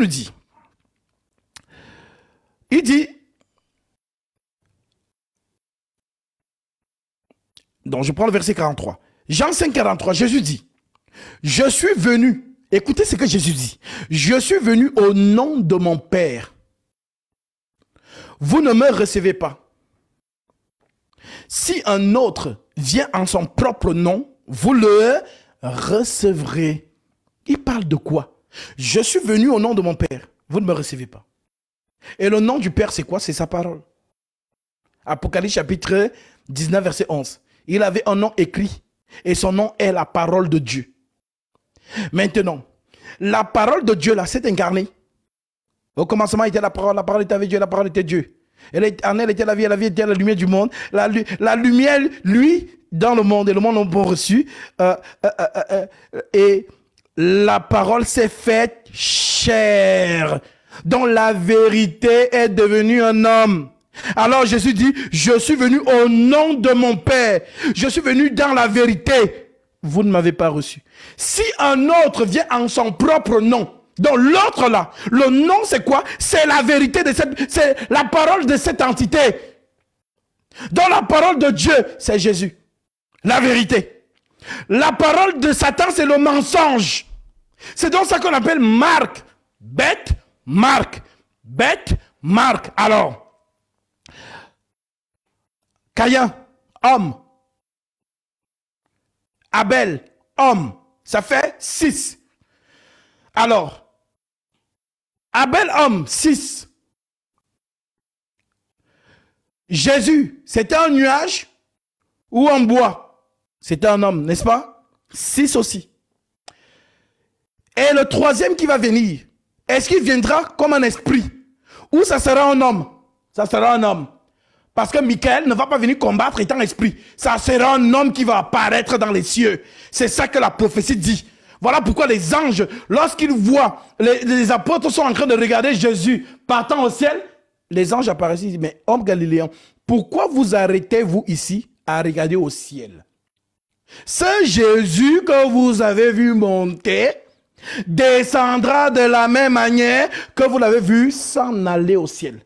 nous dit Il dit, donc je prends le verset 43. Jean 5, 43, Jésus dit, je suis venu, écoutez ce que Jésus dit, je suis venu au nom de mon Père. Vous ne me recevez pas. Si un autre vient en son propre nom, vous le recevrez. Il parle de quoi je suis venu au nom de mon Père. Vous ne me recevez pas. Et le nom du Père, c'est quoi C'est sa parole. Apocalypse chapitre 19, verset 11. Il avait un nom écrit et son nom est la parole de Dieu. Maintenant, la parole de Dieu, là, s'est incarnée. Au commencement, était la parole, la parole était avec Dieu, la parole était Dieu. Elle en elle était la vie, la vie était la lumière du monde. La, lumière, lui, dans le monde, et le monde l'ont bon reçu. Euh, euh, euh, et la parole s'est faite chair, dont la vérité est devenue un homme. Alors Jésus dit, je suis venu au nom de mon Père, je suis venu dans la vérité. Vous ne m'avez pas reçu. Si un autre vient en son propre nom, dans l'autre là, le nom c'est quoi C'est la vérité de cette, c'est la parole de cette entité. Dans la parole de Dieu, c'est Jésus. La vérité. La parole de Satan, c'est le mensonge. C'est donc ça qu'on appelle marque. Bête, marque. Bête, marque. Alors, Caïn, homme. Abel, homme. Ça fait 6. Alors, Abel, homme, 6. Jésus, c'était un nuage ou un bois c'était un homme, n'est-ce pas Six aussi. Et le troisième qui va venir, est-ce qu'il viendra comme un esprit Ou ça sera un homme Ça sera un homme. Parce que Michael ne va pas venir combattre étant esprit. Ça sera un homme qui va apparaître dans les cieux. C'est ça que la prophétie dit. Voilà pourquoi les anges, lorsqu'ils voient, les, les, apôtres sont en train de regarder Jésus partant au ciel, les anges apparaissent et disent, mais homme galiléen, pourquoi vous arrêtez-vous ici à regarder au ciel ce Jésus que vous avez vu monter descendra de la même manière que vous l'avez vu s'en aller au ciel.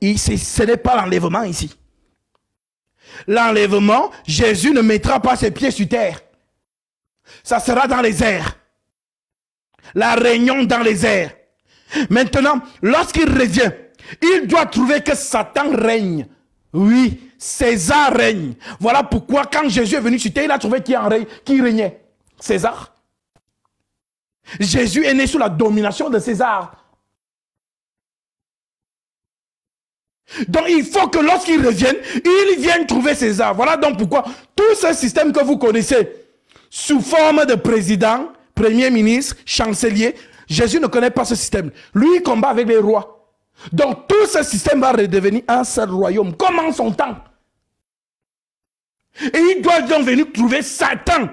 ce n'est pas l'enlèvement ici. L'enlèvement, Jésus ne mettra pas ses pieds sur terre. Ça sera dans les airs. La réunion dans les airs. Maintenant, lorsqu'il revient, il doit trouver que Satan règne. Oui, César règne. Voilà pourquoi quand Jésus est venu sur terre, il a trouvé qui en règne, qui régnait. César. Jésus est né sous la domination de César. Donc il faut que lorsqu'il revienne, il vienne trouver César. Voilà donc pourquoi tout ce système que vous connaissez, sous forme de président, premier ministre, chancelier, Jésus ne connaît pas ce système. Lui, combat avec les rois. Donc tout ce système va redevenir un seul royaume, comme en son temps. Et il doit donc venir trouver Satan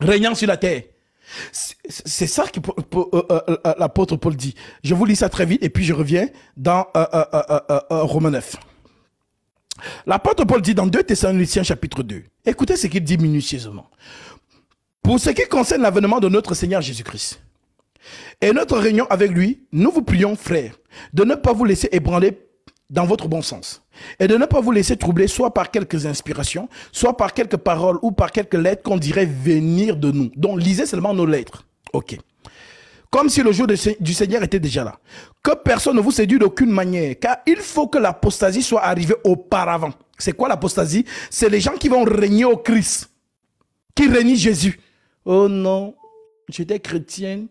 régnant sur la terre. C'est ça que euh, euh, euh, l'apôtre Paul dit. Je vous lis ça très vite et puis je reviens dans Romains 9. L'apôtre Paul dit dans 2 Thessaloniciens chapitre 2. Écoutez ce qu'il dit minutieusement. Pour ce qui concerne l'avènement de notre Seigneur Jésus-Christ et notre réunion avec lui, nous vous prions, frères, de ne pas vous laisser ébranler dans votre bon sens et de ne pas vous laisser troubler soit par quelques inspirations, soit par quelques paroles ou par quelques lettres qu'on dirait venir de nous. Donc lisez seulement nos lettres. OK. Comme si le jour du Seigneur était déjà là. Que personne ne vous séduise d'aucune manière, car il faut que l'apostasie soit arrivée auparavant. C'est quoi l'apostasie C'est les gens qui vont régner au Christ, qui régnent Jésus. Oh non, j'étais chrétienne,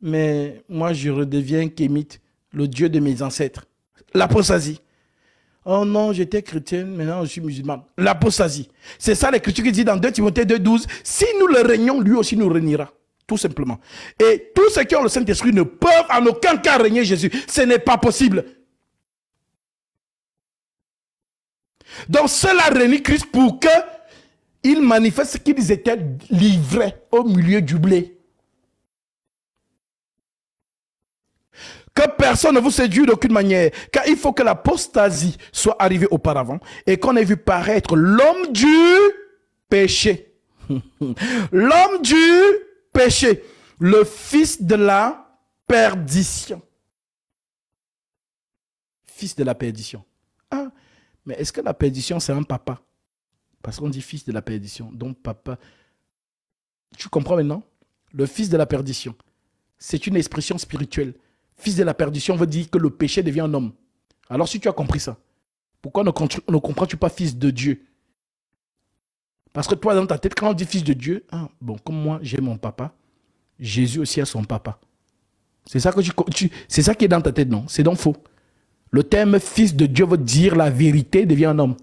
mais moi je redeviens kémite, le Dieu de mes ancêtres. L'apostasie. Oh non, j'étais chrétien, maintenant je suis musulman. L'apostasie. C'est ça l'écriture qui dit dans 2 Timothée 2.12. Si nous le régnons, lui aussi nous régnera. Tout simplement. Et tous ceux qui ont le Saint-Esprit ne peuvent en aucun cas régner Jésus. Ce n'est pas possible. Donc cela réunit Christ pour que il manifeste qu'ils étaient livrés au milieu du blé. Que personne ne vous séduit d'aucune manière, car il faut que l'apostasie soit arrivée auparavant et qu'on ait vu paraître l'homme du péché. l'homme du péché, le fils de la perdition. Fils de la perdition. Ah, mais est-ce que la perdition, c'est un papa Parce qu'on dit fils de la perdition, donc papa. Tu comprends maintenant Le fils de la perdition, c'est une expression spirituelle fils de la perdition veut dire que le péché devient un homme. Alors si tu as compris ça, pourquoi ne, comprends-tu pas fils de Dieu Parce que toi, dans ta tête, quand on dit fils de Dieu, ah, bon, comme moi, j'ai mon papa, Jésus aussi a son papa. C'est ça, ça qui est dans ta tête, non C'est donc faux. Le thème fils de Dieu veut dire la vérité devient un homme.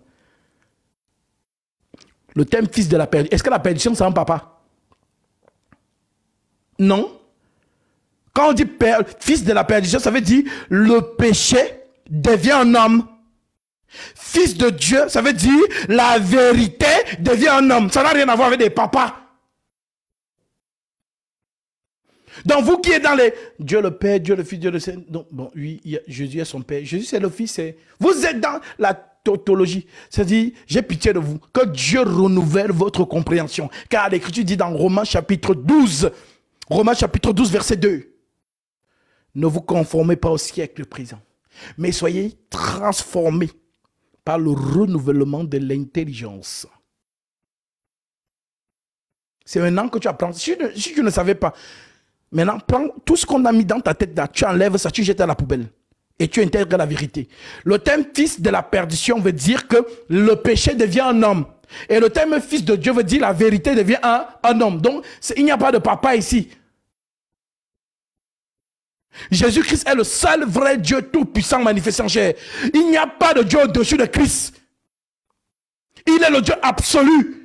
Le thème fils de la perdition, est-ce que la perdition, c'est un papa Non. Quand on dit père, fils de la perdition, ça veut dire le péché devient un homme. Fils de Dieu, ça veut dire la vérité devient un homme. Ça n'a rien à voir avec des papas. Donc vous qui êtes dans les Dieu le Père, Dieu le Fils, Dieu le Saint. Donc bon, oui, Jésus est son Père. Jésus c'est le Fils. Vous êtes dans la tautologie. Ça à dire j'ai pitié de vous. Que Dieu renouvelle votre compréhension. Car l'Écriture dit dans Romains chapitre 12, Romains chapitre 12, verset 2. Ne vous conformez pas au siècle présent, mais soyez transformés par le renouvellement de l'intelligence. C'est maintenant que tu apprends. Si tu, ne, savais pas, maintenant prends tout ce qu'on a mis dans ta tête tu enlèves ça, tu jettes à la poubelle et tu intègres la vérité. Le thème fils de la perdition veut dire que le péché devient un homme. Et le thème fils de Dieu veut dire la vérité devient un, un homme. Donc, il n'y a pas de papa ici. Jésus-Christ est le seul vrai Dieu tout-puissant manifesté en chair. Il n'y a pas de Dieu au-dessus de Christ. Il est le Dieu absolu.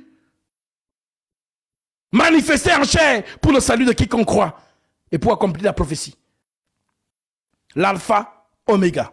Manifesté en chair pour le salut de quiconque croit et pour accomplir la prophétie. L'alpha, oméga.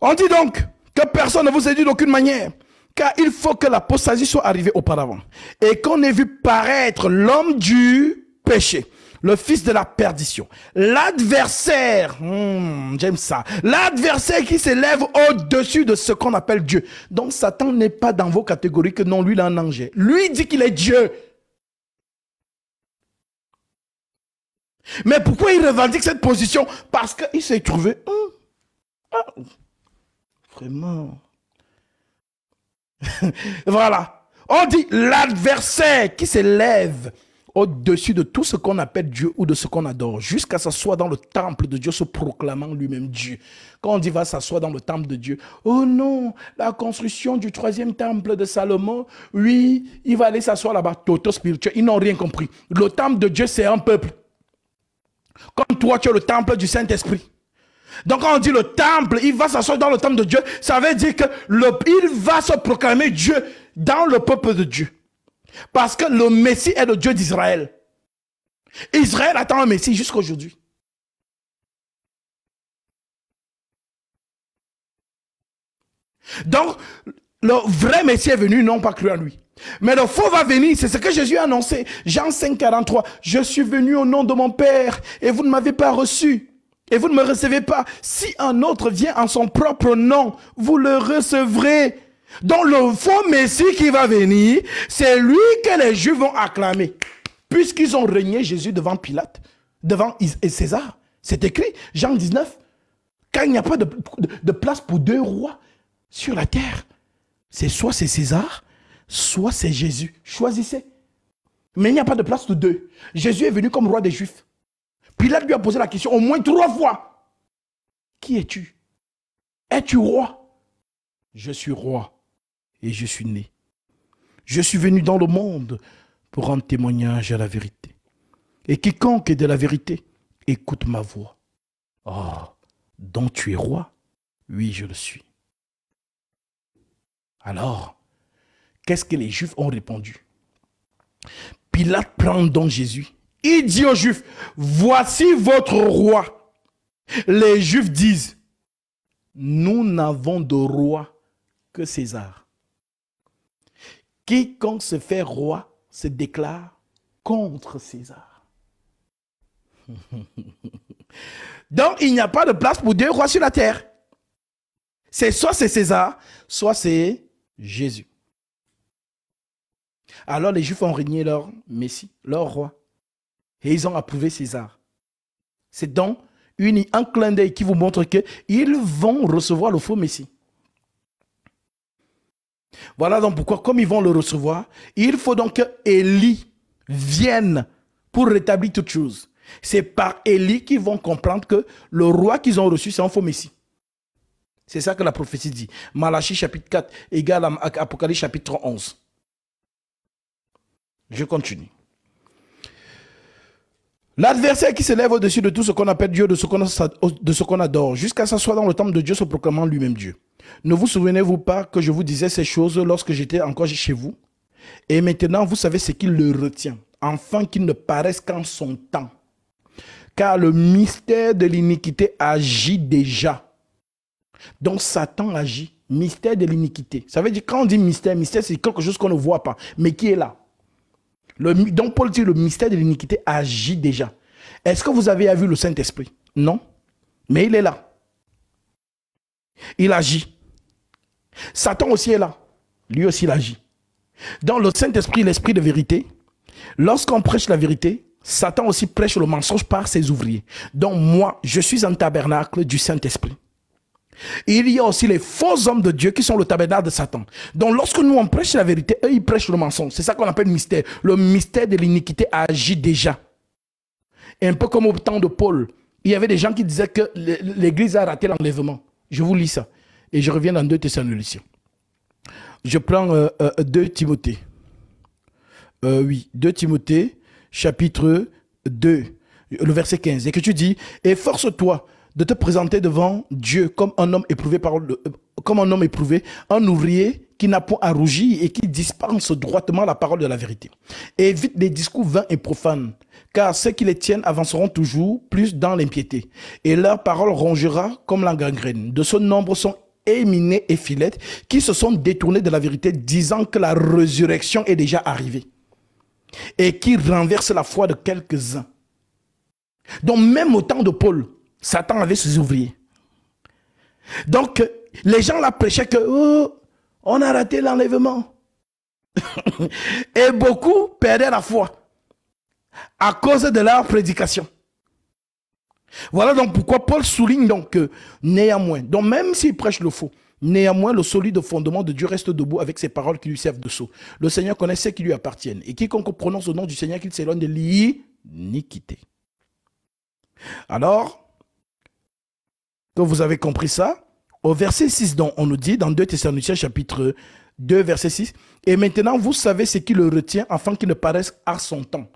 On dit donc que personne ne vous dit d'aucune manière, car il faut que l'apostasie soit arrivée auparavant et qu'on ait vu paraître l'homme du péché le fils de la perdition. L'adversaire, hmm, j'aime ça, l'adversaire qui s'élève au-dessus de ce qu'on appelle Dieu. Donc Satan n'est pas dans vos catégories que non, lui, il Lui dit qu'il est Dieu. Mais pourquoi il revendique cette position Parce qu'il s'est trouvé... Hmm, ah, vraiment. voilà. On dit l'adversaire qui s'élève au-dessus de tout ce qu'on appelle Dieu ou de ce qu'on adore, jusqu'à s'asseoir dans le temple de Dieu, se proclamant lui-même Dieu. Quand on dit va s'asseoir dans le temple de Dieu, oh non, la construction du troisième temple de Salomon, oui, il va aller s'asseoir là-bas, toto spirituel, ils n'ont rien compris. Le temple de Dieu, c'est un peuple. Comme toi, tu es le temple du Saint-Esprit. Donc quand on dit le temple, il va s'asseoir dans le temple de Dieu, ça veut dire qu'il va se proclamer Dieu dans le peuple de Dieu. Parce que le Messie est le Dieu d'Israël. Israël attend un Messie jusqu'à aujourd'hui. Donc, le vrai Messie est venu, non pas cru en lui. Mais le faux va venir, c'est ce que Jésus a annoncé. Jean 5, 43, je suis venu au nom de mon Père et vous ne m'avez pas reçu. Et vous ne me recevez pas. Si un autre vient en son propre nom, vous le recevrez. Donc le faux Messie qui va venir, c'est lui que les Juifs vont acclamer. Puisqu'ils ont régné Jésus devant Pilate, devant César. C'est écrit, Jean 19, quand il n'y a pas de, place pour deux rois sur la terre, c'est soit c'est César, soit c'est Jésus. Choisissez. Mais il n'y a pas de place pour deux. Jésus est venu comme roi des Juifs. Pilate lui a posé la question au moins trois fois. Qui es-tu Es-tu roi Je suis roi et je suis né. Je suis venu dans le monde pour rendre témoignage à la vérité. Et quiconque est de la vérité, écoute ma voix. Oh, dont tu es roi Oui, je le suis. Alors, qu'est-ce que les Juifs ont répondu Pilate prend donc Jésus. Il dit aux Juifs, voici votre roi. Les Juifs disent, nous n'avons de roi que César. Quiconque se fait roi se déclare contre César. Donc il n'y a pas de place pour deux rois sur la terre. C'est soit c'est César, soit c'est Jésus. Alors les Juifs ont régné leur Messie, leur roi. Et ils ont approuvé César. C'est donc une, un clin d'œil qui vous montre qu'ils vont recevoir le faux Messie. Voilà donc pourquoi, comme ils vont le recevoir, il faut donc que Élie vienne pour rétablir toutes choses. C'est par Élie qu'ils vont comprendre que le roi qu'ils ont reçu, c'est un faux Messie. C'est ça que la prophétie dit. Malachie chapitre 4 égale à Apocalypse chapitre 11. Je continue. L'adversaire qui s'élève au-dessus de tout ce qu'on appelle Dieu, de ce qu'on, de ce adore, jusqu'à soit dans le temple de Dieu se proclamant lui-même Dieu. Ne vous souvenez-vous pas que je vous disais ces choses lorsque j'étais encore chez vous Et maintenant, vous savez ce qui le retient, enfin qu'il ne paraisse qu'en son temps. Car le mystère de l'iniquité agit déjà. Donc Satan agit. Mystère de l'iniquité. Ça veut dire, quand on dit mystère, mystère, c'est quelque chose qu'on ne voit pas, mais qui est là donc, Paul dit, le mystère de l'iniquité agit déjà. Est-ce que vous avez vu le Saint-Esprit Non. Mais il est là. Il agit. Satan aussi est là. Lui aussi, il agit. Dans le Saint-Esprit, l'Esprit de vérité, lorsqu'on prêche la vérité, Satan aussi prêche le mensonge par ses ouvriers. Donc moi, je suis un tabernacle du Saint-Esprit. Il y a aussi les faux hommes de Dieu qui sont le tabernacle de Satan. Donc lorsque nous on prêche la vérité, eux ils prêchent le mensonge. C'est ça qu'on appelle mystère. Le mystère de l'iniquité agit déjà. Et un peu comme au temps de Paul, il y avait des gens qui disaient que l'Église a raté l'enlèvement. Je vous lis ça. Et je reviens dans 2 Thessaloniciens. Je prends 2 euh, euh, Timothée. Euh, oui, 2 Timothée, chapitre 2, le verset 15. Et que tu dis, efforce-toi de te présenter devant Dieu comme un homme éprouvé comme un homme éprouvé, un ouvrier qui n'a point à rougir et qui dispense droitement la parole de la vérité. évite les discours vains et profanes, car ceux qui les tiennent avanceront toujours plus dans l'impiété, et leur parole rongera comme la gangrène. De ce nombre sont éminés et filettes qui se sont détournés de la vérité, disant que la résurrection est déjà arrivée, et qui renversent la foi de quelques-uns. Donc même au temps de Paul, Satan avait ses ouvriers. Donc, les gens la prêchaient que, oh, on a raté l'enlèvement. Et beaucoup perdaient la foi à cause de leur prédication. Voilà donc pourquoi Paul souligne donc que néanmoins, donc même s'il prêche le faux, Néanmoins, le solide fondement de Dieu reste debout avec ses paroles qui lui servent de sceau. Le Seigneur connaît ceux qui lui appartiennent. Et quiconque prononce au nom du Seigneur qu'il s'éloigne de l'iniquité. Alors, donc vous avez compris ça. Au verset 6, dont on nous dit dans 2 Thessaloniciens chapitre 2, verset 6, Et maintenant vous savez ce qui le retient afin qu'il ne paraisse à son temps.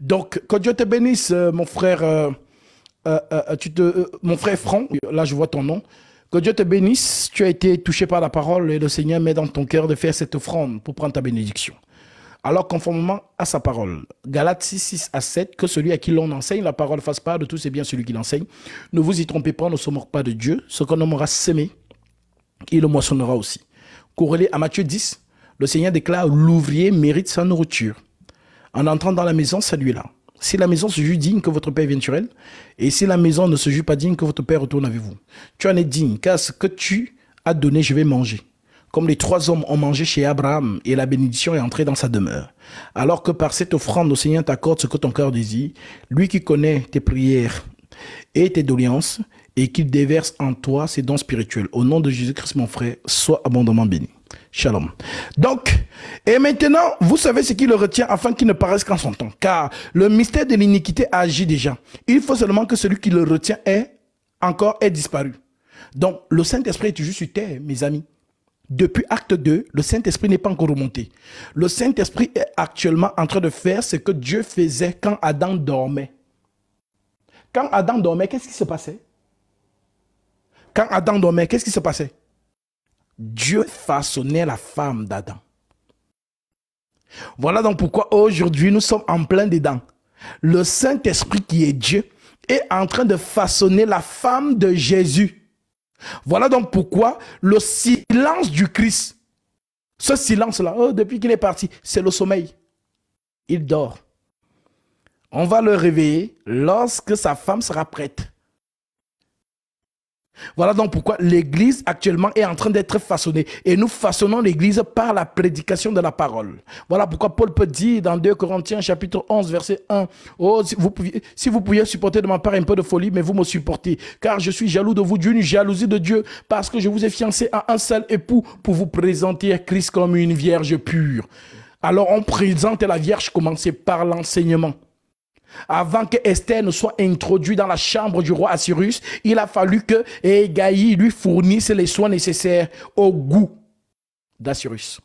Donc, que Dieu te bénisse, euh, mon frère, euh, euh, mon frère Franck, là je vois ton nom. Que Dieu te bénisse, tu as été touché par la parole et le Seigneur met dans ton cœur de faire cette offrande pour prendre ta bénédiction. Alors, conformément à sa parole, Galates 6, 6 à 7, que celui à qui l'on enseigne la parole fasse part de tout, c'est bien celui qui l'enseigne. Ne vous y trompez pas, ne se moque pas de Dieu. Ce qu'on aura semé, il le moissonnera aussi. Corrélé à Matthieu 10, le Seigneur déclare L'ouvrier mérite sa nourriture. En entrant dans la maison, salue là Si la maison se juge digne, que votre Père est sur elle. Et si la maison ne se juge pas digne, que votre Père retourne avec vous. Tu en es digne, car ce que tu as donné, je vais manger comme les trois hommes ont mangé chez Abraham, et la bénédiction est entrée dans sa demeure. Alors que par cette offrande, le Seigneur t'accorde ce que ton cœur désire, lui qui connaît tes prières et tes doléances, et qu'il déverse en toi ses dons spirituels. Au nom de Jésus-Christ, mon frère, sois abondamment béni. Shalom. Donc, et maintenant, vous savez ce qui le retient afin qu'il ne paraisse qu'en son temps. Car le mystère de l'iniquité agit déjà. Il faut seulement que celui qui le retient ait encore ait disparu. Donc, le Saint-Esprit est toujours sur terre, mes amis. Depuis acte 2, le Saint-Esprit n'est pas encore remonté. Le Saint-Esprit est actuellement en train de faire ce que Dieu faisait quand Adam dormait. Quand Adam dormait, qu'est-ce qui se passait Quand Adam dormait, qu'est-ce qui se passait Dieu façonnait la femme d'Adam. Voilà donc pourquoi aujourd'hui nous sommes en plein dedans. Le Saint-Esprit qui est Dieu est en train de façonner la femme de Jésus. Voilà donc pourquoi le silence du Christ, ce silence-là, oh, depuis qu'il est parti, c'est le sommeil. Il dort. On va le réveiller lorsque sa femme sera prête. Voilà donc pourquoi l'Église actuellement est en train d'être façonnée. Et nous façonnons l'Église par la prédication de la parole. Voilà pourquoi Paul peut dire dans 2 Corinthiens chapitre 11 verset 1, oh, si, vous pouviez, supporter de ma part un peu de folie, mais vous me supportez, car je suis jaloux de vous d'une jalousie de Dieu, parce que je vous ai fiancé à un seul époux pour vous présenter à Christ comme une vierge pure. Alors on présente la vierge commencer par l'enseignement. Avant que Esther ne soit introduite dans la chambre du roi Assyrus, il a fallu que Egaï lui fournisse les soins nécessaires au goût d'Assyrus.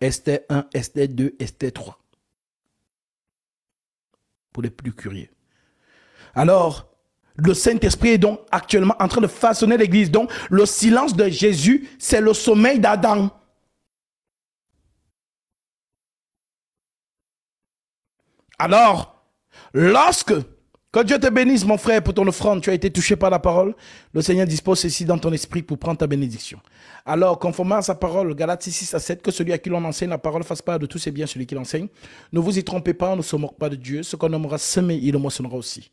Esther 1, Esther 2, Esther 3. Pour les plus curieux. Alors, le Saint-Esprit est donc actuellement en train de façonner l'Église. Donc, le silence de Jésus, c'est le sommeil d'Adam. Alors, lorsque, quand Dieu te bénisse, mon frère, pour ton offrande, tu as été touché par la parole, le Seigneur dispose ceci dans ton esprit pour prendre ta bénédiction. Alors, conformément à sa parole, Galates 6 à 7, que celui à qui l'on enseigne la parole fasse part de tous ses biens, celui qui l'enseigne. Ne vous y trompez pas, on ne se moque pas de Dieu. Ce qu'on nommera semer, il le moissonnera aussi.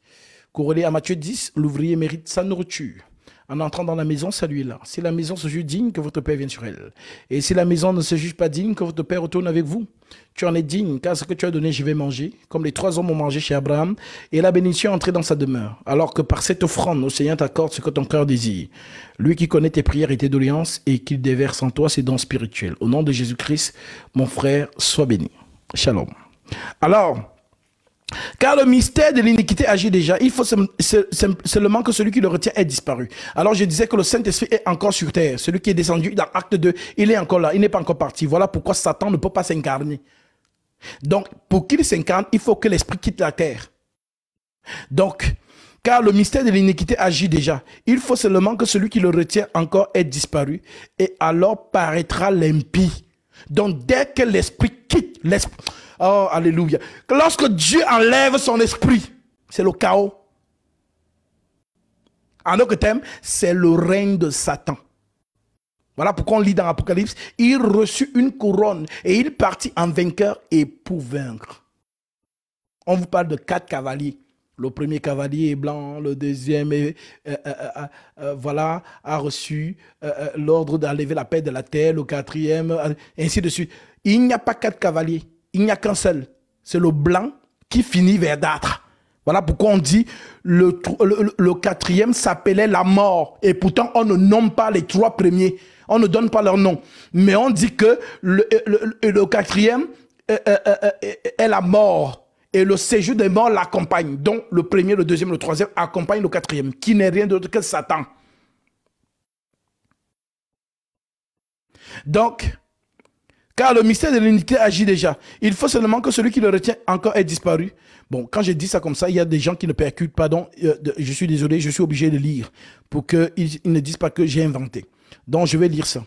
Corrélé à Matthieu 10, l'ouvrier mérite sa nourriture. En entrant dans la maison, saluez-la. Si la maison se juge digne, que votre Père vienne sur elle. Et si la maison ne se juge pas digne, que votre Père retourne avec vous. Tu en es digne, car ce que tu as donné, je vais manger, comme les trois hommes ont mangé chez Abraham, et la bénédiction est entrée dans sa demeure, alors que par cette offrande, le Seigneur t'accorde ce que ton cœur désire. Lui qui connaît tes prières et tes doléances, et qui déverse en toi ses dons spirituels. Au nom de Jésus-Christ, mon frère, sois béni. Shalom. Alors, car le mystère de l'iniquité agit déjà. Il faut seulement que celui qui le retient ait disparu. Alors je disais que le Saint-Esprit est encore sur terre. Celui qui est descendu dans Acte 2, il est encore là. Il n'est pas encore parti. Voilà pourquoi Satan ne peut pas s'incarner. Donc, pour qu'il s'incarne, il faut que l'Esprit quitte la terre. Donc, car le mystère de l'iniquité agit déjà. Il faut seulement que celui qui le retient encore ait disparu, et alors paraîtra l'impie. Donc dès que l'esprit quitte l'esprit, Oh, alléluia. Lorsque Dieu enlève son esprit, c'est le chaos. En autre thème, c'est le règne de Satan. Voilà pourquoi on lit dans l'Apocalypse, il reçut une couronne et il partit en vainqueur et pour vaincre. On vous parle de quatre cavaliers. Le premier cavalier est blanc, le deuxième euh, euh, euh, voilà, a reçu l'ordre d'enlever la paix de la terre, le quatrième, ainsi de suite. Il n'y a pas quatre cavaliers il n'y a qu'un seul. C'est le blanc qui finit vers d'âtre. Voilà pourquoi on dit le, le, quatrième s'appelait la mort. Et pourtant, on ne nomme pas les trois premiers. On ne donne pas leur nom. Mais on dit que le, euh, quatrième euh, euh, est, la mort et le séjour des morts l'accompagne. Donc le premier, le deuxième, le troisième accompagne le quatrième, qui n'est rien d'autre que Satan. Donc, car le mystère de l'unité agit déjà. Il faut seulement que celui qui le retient encore ait disparu. Bon, quand je dis ça comme ça, il y a des gens qui ne percutent, pas. Donc, euh, je suis désolé, je suis obligé de lire pour qu'ils ne disent pas que j'ai inventé. Donc, je vais lire ça.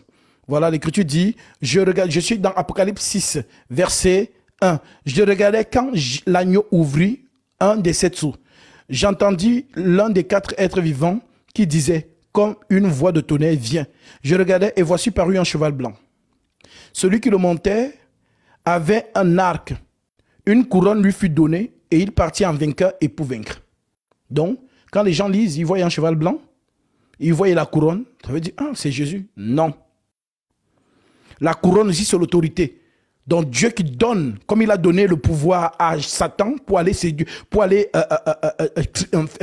Voilà, l'écriture dit, je regarde, je suis dans Apocalypse 6, verset 1. Je regardais quand l'agneau ouvrit un des sept sous. J'entendis l'un des quatre êtres vivants qui disait, comme une voix de tonnerre vient. Je regardais et voici paru un cheval blanc. Celui qui le montait avait un arc. Une couronne lui fut donnée et il partit en vainqueur et pour vaincre. Donc, quand les gens lisent, ils voient un cheval blanc, ils voient la couronne, ça veut dire, ah, c'est Jésus. Non. La couronne aussi, c'est l'autorité. Donc Dieu qui donne, comme il a donné le pouvoir à Satan pour aller, pour aller euh, euh,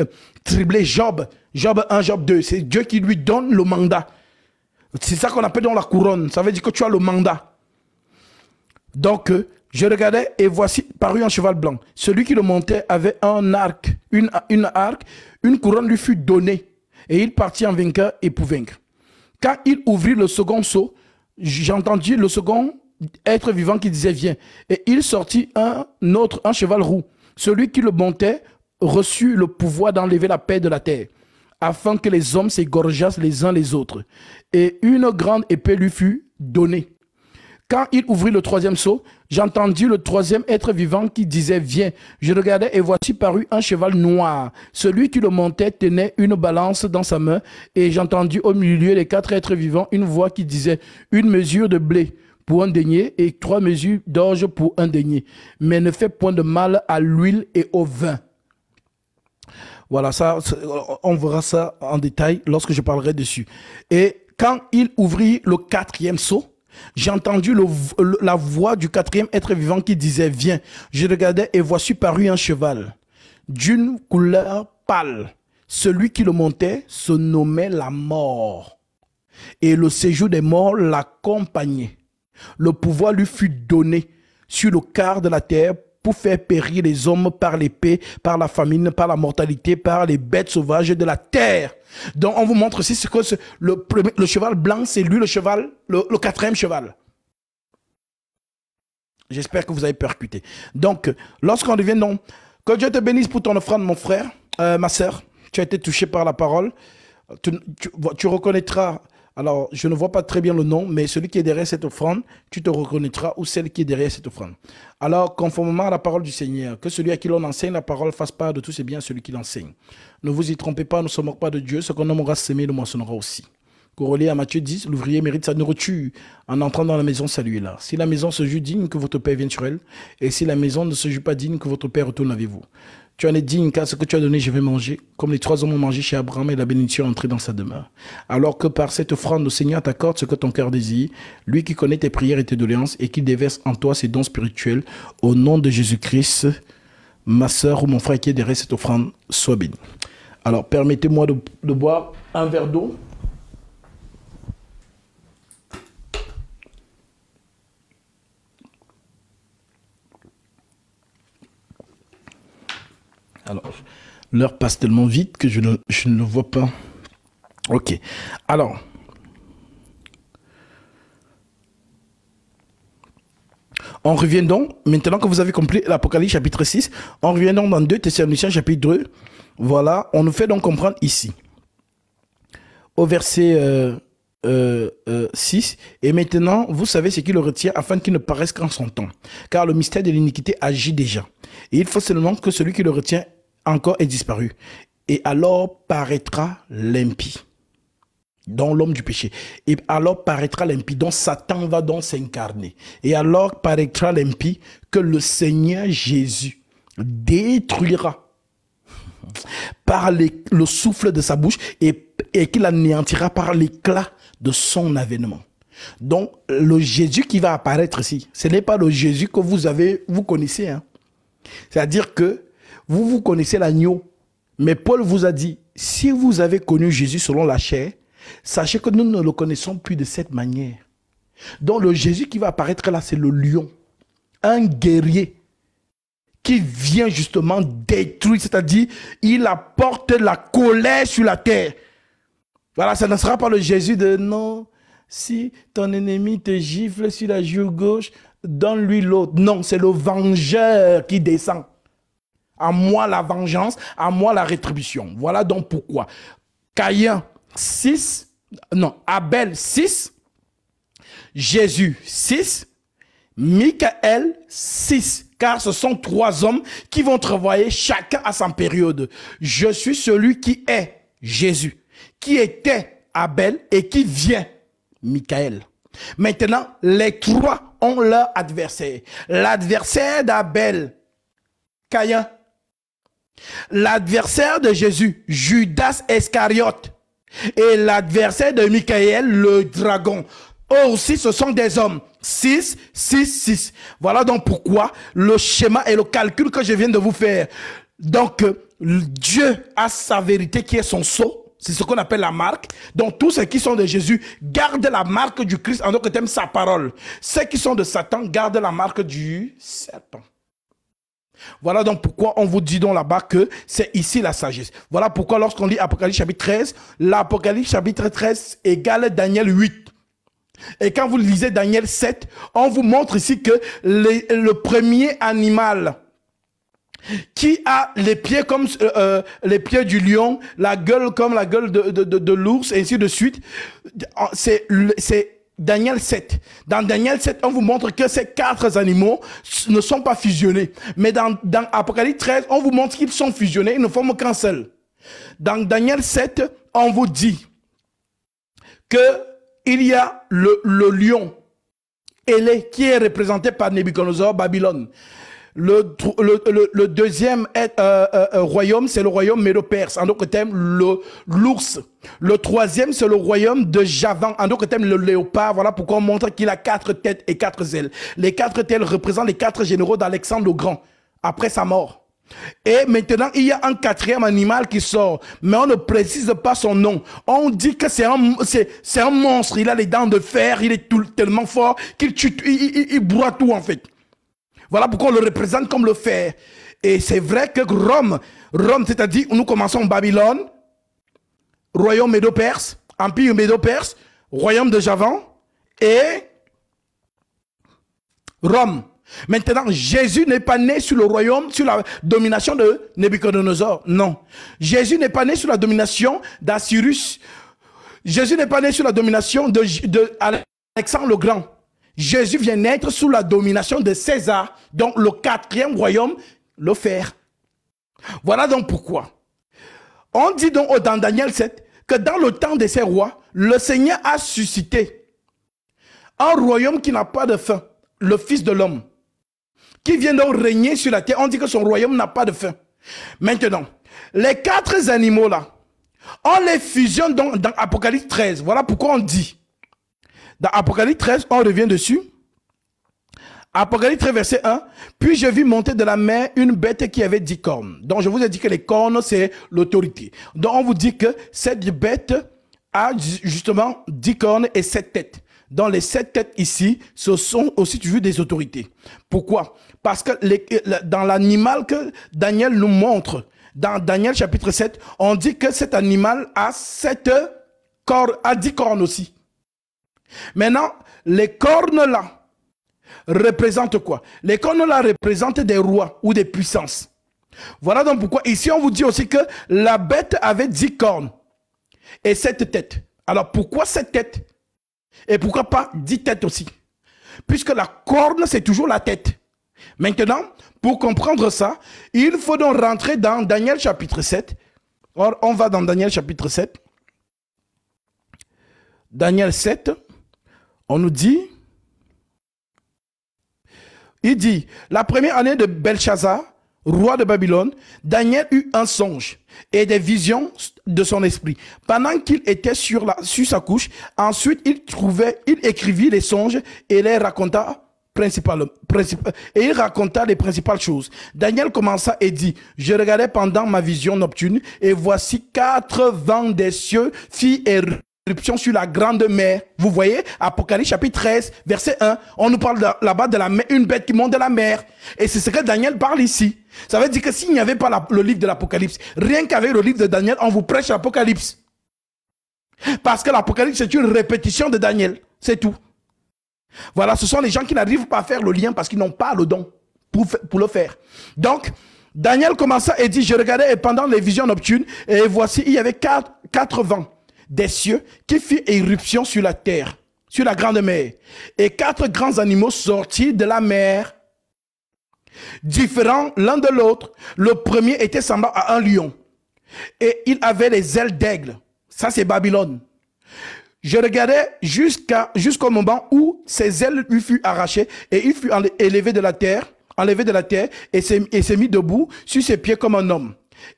euh, tribler Job, Job 1, Job 2, c'est Dieu qui lui donne le mandat. C'est ça qu'on appelle dans la couronne. Ça veut dire que tu as le mandat. Donc, euh, je regardais et voici parut un cheval blanc. Celui qui le montait avait un arc, une, une arc, une couronne lui fut donnée. Et il partit en vainqueur et pour vaincre. Quand il ouvrit le second seau, j'entendis le second être vivant qui disait viens. Et il sortit un autre, un cheval roux. Celui qui le montait reçut le pouvoir d'enlever la paix de la terre afin que les hommes s'égorgeassent les uns les autres. Et une grande épée lui fut donnée. Quand il ouvrit le troisième seau, j'entendis le troisième être vivant qui disait, viens. Je regardais et voici parut un cheval noir. Celui qui le montait tenait une balance dans sa main et j'entendis au milieu des quatre êtres vivants une voix qui disait, une mesure de blé pour un denier et trois mesures d'orge pour un denier. Mais ne fais point de mal à l'huile et au vin voilà, ça, on verra ça en détail lorsque je parlerai dessus. Et quand il ouvrit le quatrième seau, j'ai entendu la voix du quatrième être vivant qui disait, viens. Je regardais et voici paru un cheval d'une couleur pâle. Celui qui le montait se nommait la mort. Et le séjour des morts l'accompagnait. Le pouvoir lui fut donné sur le quart de la terre pour faire périr les hommes par l'épée, par la famine, par la mortalité, par les bêtes sauvages de la terre. Donc on vous montre aussi ce que le, cheval blanc, c'est lui le cheval, le, quatrième cheval. J'espère que vous avez percuté. Donc, lorsqu'on devient non, que Dieu te bénisse pour ton offrande, mon frère, euh, ma soeur, Tu as été touché par la parole. tu reconnaîtras alors, je ne vois pas très bien le nom, mais celui qui est derrière cette offrande, tu te reconnaîtras ou celle qui est derrière cette offrande. Alors, conformément à la parole du Seigneur, que celui à qui l'on enseigne la parole fasse part de tous ses biens, celui qui l'enseigne. Ne vous y trompez pas, ne se moque pas de Dieu. Ce qu'on aura semé, le moissonnera aussi. Corollé à Matthieu 10, l'ouvrier mérite sa nourriture. En entrant dans la maison, saluez là. Si la maison se juge digne, que votre Père vienne sur elle. Et si la maison ne se juge pas digne, que votre Père retourne avec vous. Tu en es digne, car ce que tu as donné, je vais manger, comme les trois hommes ont mangé chez Abraham et la bénédiction est entrée dans sa demeure. Alors que par cette offrande, le Seigneur t'accorde ce que ton cœur désire, lui qui connaît tes prières et tes doléances et qui déverse en toi ses dons spirituels, au nom de Jésus-Christ, ma sœur ou mon frère qui est derrière cette offrande, soit béni. Alors permettez-moi de boire un verre d'eau. Alors, l'heure passe tellement vite que je ne, le vois pas. Ok. Alors. On revient donc, maintenant que vous avez compris l'Apocalypse chapitre 6, on revient donc dans 2 Thessaloniciens chapitre 2. Voilà, on nous fait donc comprendre ici, au verset 6, euh, euh, euh, et maintenant vous savez ce qui le retient afin qu'il ne paraisse qu'en son temps, car le mystère de l'iniquité agit déjà. Et il faut seulement que celui qui le retient encore est disparu, et alors paraîtra l'impie dans l'homme du péché. Et alors paraîtra l'impie, dont Satan va donc s'incarner. Et alors paraîtra l'impie que le Seigneur Jésus détruira par le souffle de sa bouche et, qu'il anéantira par l'éclat de son avènement. Donc, le Jésus qui va apparaître ici, ce n'est pas le Jésus que vous avez, vous connaissez. Hein. C'est-à-dire que vous, vous connaissez l'agneau. Mais Paul vous a dit, si vous avez connu Jésus selon la chair, sachez que nous ne le connaissons plus de cette manière. Donc le Jésus qui va apparaître là, c'est le lion, un guerrier qui vient justement détruire, c'est-à-dire il apporte la colère sur la terre. Voilà, ça ne sera pas le Jésus de non, si ton ennemi te gifle sur la joue gauche, donne-lui l'autre. Non, c'est le vengeur qui descend. À moi la vengeance, à moi la rétribution. Voilà donc pourquoi. Caïn 6, non, Abel 6, Jésus 6, Michael 6. Car ce sont trois hommes qui vont travailler chacun à sa période. Je suis celui qui est Jésus, qui était Abel et qui vient Michael. Maintenant, les trois ont leur adversaire. L'adversaire d'Abel, Caïn, L'adversaire de Jésus, Judas Iscariote, et l'adversaire de Michael, le dragon. Eux aussi, ce sont des hommes. 6, 6, 6. Voilà donc pourquoi le schéma et le calcul que je viens de vous faire. Donc, euh, Dieu a sa vérité qui est son sceau. C'est ce qu'on appelle la marque. Donc, tous ceux qui sont de Jésus gardent la marque du Christ en tant que sa parole. Ceux qui sont de Satan gardent la marque du serpent. Voilà donc pourquoi on vous dit donc là-bas que c'est ici la sagesse. Voilà pourquoi lorsqu'on lit Apocalypse chapitre 13, l'Apocalypse chapitre 13 égale Daniel 8. Et quand vous lisez Daniel 7, on vous montre ici que le premier animal qui a les pieds comme euh, euh, les pieds du lion, la gueule comme la gueule de, de l'ours, et ainsi de suite, c'est Daniel 7. Dans Daniel 7, on vous montre que ces quatre animaux ne sont pas fusionnés. Mais dans, Apocalypse 13, on vous montre qu'ils sont fusionnés, ils ne forment qu'un seul. Dans Daniel 7, on vous dit que il y a le, lion qui est représenté par Nebuchadnezzar Babylone. Le, le, deuxième est, euh, euh, euh, royaume, c'est le royaume médo En d'autres termes, le, l'ours. Le troisième, c'est le royaume de Javan. En d'autres termes, le léopard. Voilà pourquoi on montre qu'il a quatre têtes et quatre ailes. Les quatre têtes représentent les quatre généraux d'Alexandre le Grand, après sa mort. Et maintenant, il y a un quatrième animal qui sort, mais on ne précise pas son nom. On dit que c'est un, c'est, un monstre. Il a les dents de fer, il est tout, tellement fort qu'il tue, il, il, il tout en fait. Voilà pourquoi on le représente comme le fer. Et c'est vrai que Rome, Rome, c'est-à-dire, nous commençons en Babylone, royaume médo-perse, empire médo-perse, royaume de Javan et Rome. Maintenant, Jésus n'est pas né sur le royaume, sur la domination de Nebuchadnezzar. Non. Jésus n'est pas né sur la domination d'Assyrus. Jésus n'est pas né sur la domination d'Alexandre le Grand. Jésus vient naître sous la domination de César, donc le quatrième royaume, le fer. Voilà donc pourquoi. On dit donc dans Daniel 7 que dans le temps de ces rois, le Seigneur a suscité un royaume qui n'a pas de fin, le Fils de l'homme, qui vient donc régner sur la terre. On dit que son royaume n'a pas de fin. Maintenant, les quatre animaux là, on les fusionne donc dans Apocalypse 13. Voilà pourquoi on dit dans Apocalypse 13, on revient dessus. Apocalypse 13, verset 1. Puis je vis monter de la mer une bête qui avait dix cornes. Donc je vous ai dit que les cornes, c'est l'autorité. Donc on vous dit que cette bête a justement dix cornes et sept têtes. Dans les sept têtes ici, ce sont aussi toujours des autorités. Pourquoi Parce que euh, dans l'animal que Daniel nous montre, dans Daniel chapitre 7, on dit que cet animal a sept cornes, a dix cornes aussi. Maintenant, les cornes là représentent quoi Les cornes là représentent des rois ou des puissances. Voilà donc pourquoi ici on vous dit aussi que la bête avait dix cornes et sept têtes. Alors pourquoi sept têtes Et pourquoi pas dix têtes aussi Puisque la corne c'est toujours la tête. Maintenant, pour comprendre ça, il faut donc rentrer dans Daniel chapitre 7. Or, on va dans Daniel chapitre 7. Daniel 7. On nous dit, il dit, la première année de Belshazzar, roi de Babylone, Daniel eut un songe et des visions de son esprit. Pendant qu'il était sur, la, sur sa couche, ensuite il trouvait, il écrivit les songes et les raconta principal, et il raconta les principales choses. Daniel commença et dit, je regardais pendant ma vision nocturne et voici quatre vents des cieux et sur la grande mer. Vous voyez, Apocalypse chapitre 13, verset 1, on nous parle là-bas de la mer, une bête qui monte de la mer. Et c'est ce que Daniel parle ici. Ça veut dire que s'il n'y avait pas le livre de l'Apocalypse, rien qu'avec le livre de Daniel, on vous prêche l'Apocalypse. Parce que l'Apocalypse, c'est une répétition de Daniel. C'est tout. Voilà, ce sont les gens qui n'arrivent pas à faire le lien parce qu'ils n'ont pas le don pour, le faire. Donc, Daniel commença et dit, je regardais et pendant les visions nocturnes, et voici, il y avait quatre, quatre vents des cieux qui fit éruption sur la terre, sur la grande mer. Et quatre grands animaux sortis de la mer, différents l'un de l'autre. Le premier était semblable à un lion. Et il avait les ailes d'aigle. Ça, c'est Babylone. Je regardais jusqu'au moment où ses ailes lui furent arrachées et il fut élevé de la terre, enlevé de la terre et s'est, et s'est mis debout sur ses pieds comme un homme.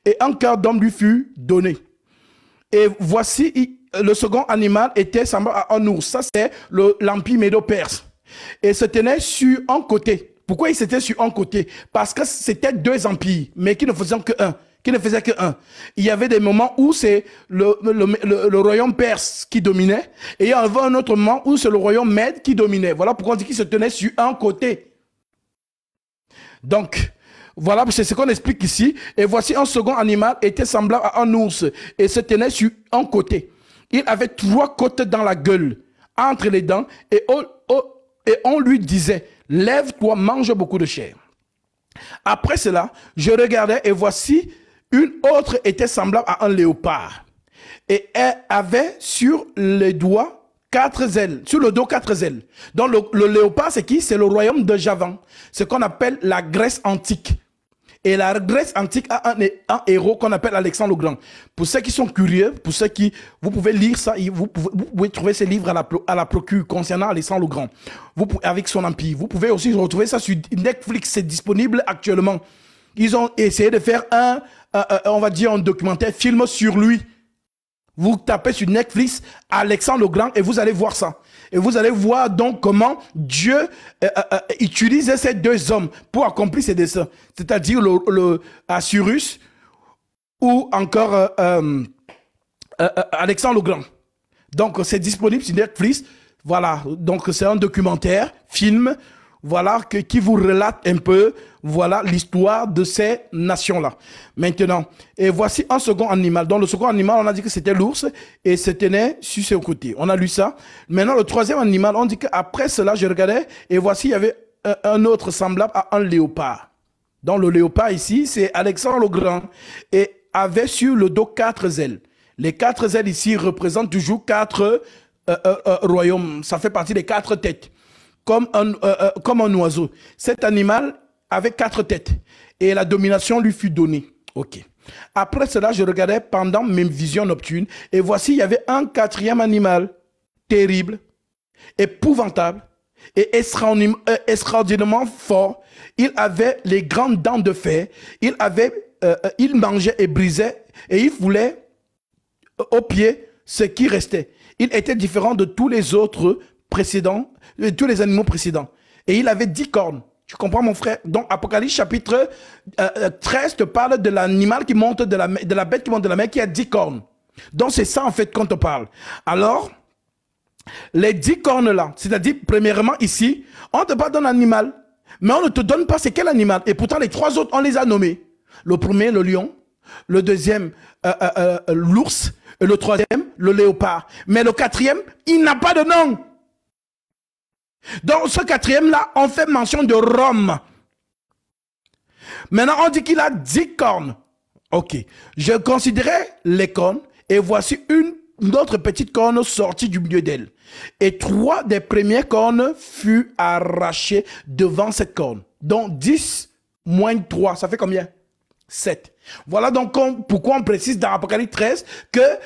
Et un cœur d'homme lui fut donné et voici, le second animal était semblable un ours. Ça, c'est l'empire médo-perse. Et se tenait sur un côté. Pourquoi il s'était sur un côté Parce que c'était deux empires, mais qui ne faisaient que un. Qui ne faisaient que un. Il y avait des moments où c'est le, le, le, royaume perse qui dominait, et il y avait un autre moment où c'est le royaume mède qui dominait. Voilà pourquoi on dit qu'il se tenait sur un côté. Donc, voilà, c'est ce qu'on explique ici. Et voici un second animal était semblable à un ours et se tenait sur un côté. Il avait trois côtes dans la gueule, entre les dents, et, on lui disait, lève-toi, mange beaucoup de chair. Après cela, je regardais et voici une autre était semblable à un léopard. Et elle avait sur les doigts quatre ailes, sur le dos quatre ailes. Donc le léopard, c'est qui C'est le royaume de Javan, ce qu'on appelle la Grèce antique. Et la Grèce antique a un, un héros qu'on appelle Alexandre le Grand. Pour ceux qui sont curieux, pour ceux qui... Vous pouvez lire ça, vous pouvez, trouver ces livres à la, à la procure concernant Alexandre le Grand, vous, avec son empire. Vous pouvez aussi retrouver ça sur Netflix, c'est disponible actuellement. Ils ont essayé de faire un, on va dire, un documentaire, film sur lui. Vous tapez sur Netflix Alexandre le Grand et vous allez voir ça. Et vous allez voir donc comment Dieu euh, euh, euh, utilise ces deux hommes pour accomplir ses desseins. C'est-à-dire le, ou encore Alexandre le Grand. Donc c'est disponible sur Netflix. Voilà, donc c'est un documentaire, film, voilà, que, qui vous relate un peu, voilà, l'histoire de ces nations-là. Maintenant, et voici un second animal. Dans le second animal, on a dit que c'était l'ours et se tenait sur ses côtés. On a lu ça. Maintenant, le troisième animal, on dit qu'après cela, je regardais et voici, il y avait un, autre semblable à un léopard. Dans le léopard ici, c'est Alexandre le Grand et avait sur le dos quatre ailes. Les quatre ailes ici représentent toujours quatre euh, euh, euh, royaumes. Ça fait partie des quatre têtes comme un, euh, euh, comme un oiseau. Cet animal avait quatre têtes et la domination lui fut donnée. Ok. Après cela, je regardais pendant mes visions nocturnes et voici, il y avait un quatrième animal terrible, épouvantable et extraordinairement euh, fort. Il avait les grandes dents de fer. Il avait, il mangeait et brisait et il voulait au pied ce qui restait. Il était différent de tous les autres précédents, euh, tous les animaux précédents. Et il avait dix cornes. Tu comprends, mon frère Donc, Apocalypse chapitre 13 euh, euh, te parle de l'animal qui monte de la, de la bête qui monte de la mer qui a dix cornes. Donc, c'est ça, en fait, qu'on te parle. Alors, les dix cornes là, c'est-à-dire, premièrement, ici, on te parle d'un animal, mais on ne te donne pas c'est quel animal. Et pourtant, les trois autres, on les a nommés. Le premier, le lion. Le deuxième, l'ours. Le troisième, le léopard. Mais le quatrième, il n'a pas de nom. Dans ce quatrième-là, on fait mention de Rome. Maintenant, on dit qu'il a dix cornes. Ok. Je considérais les cornes et voici une, autre petite corne sortie du milieu d'elle. Et trois des premières cornes furent arrachées devant cette corne. Donc dix moins trois, ça fait combien 7. Voilà donc pourquoi on précise dans Apocalypse 13 que euh,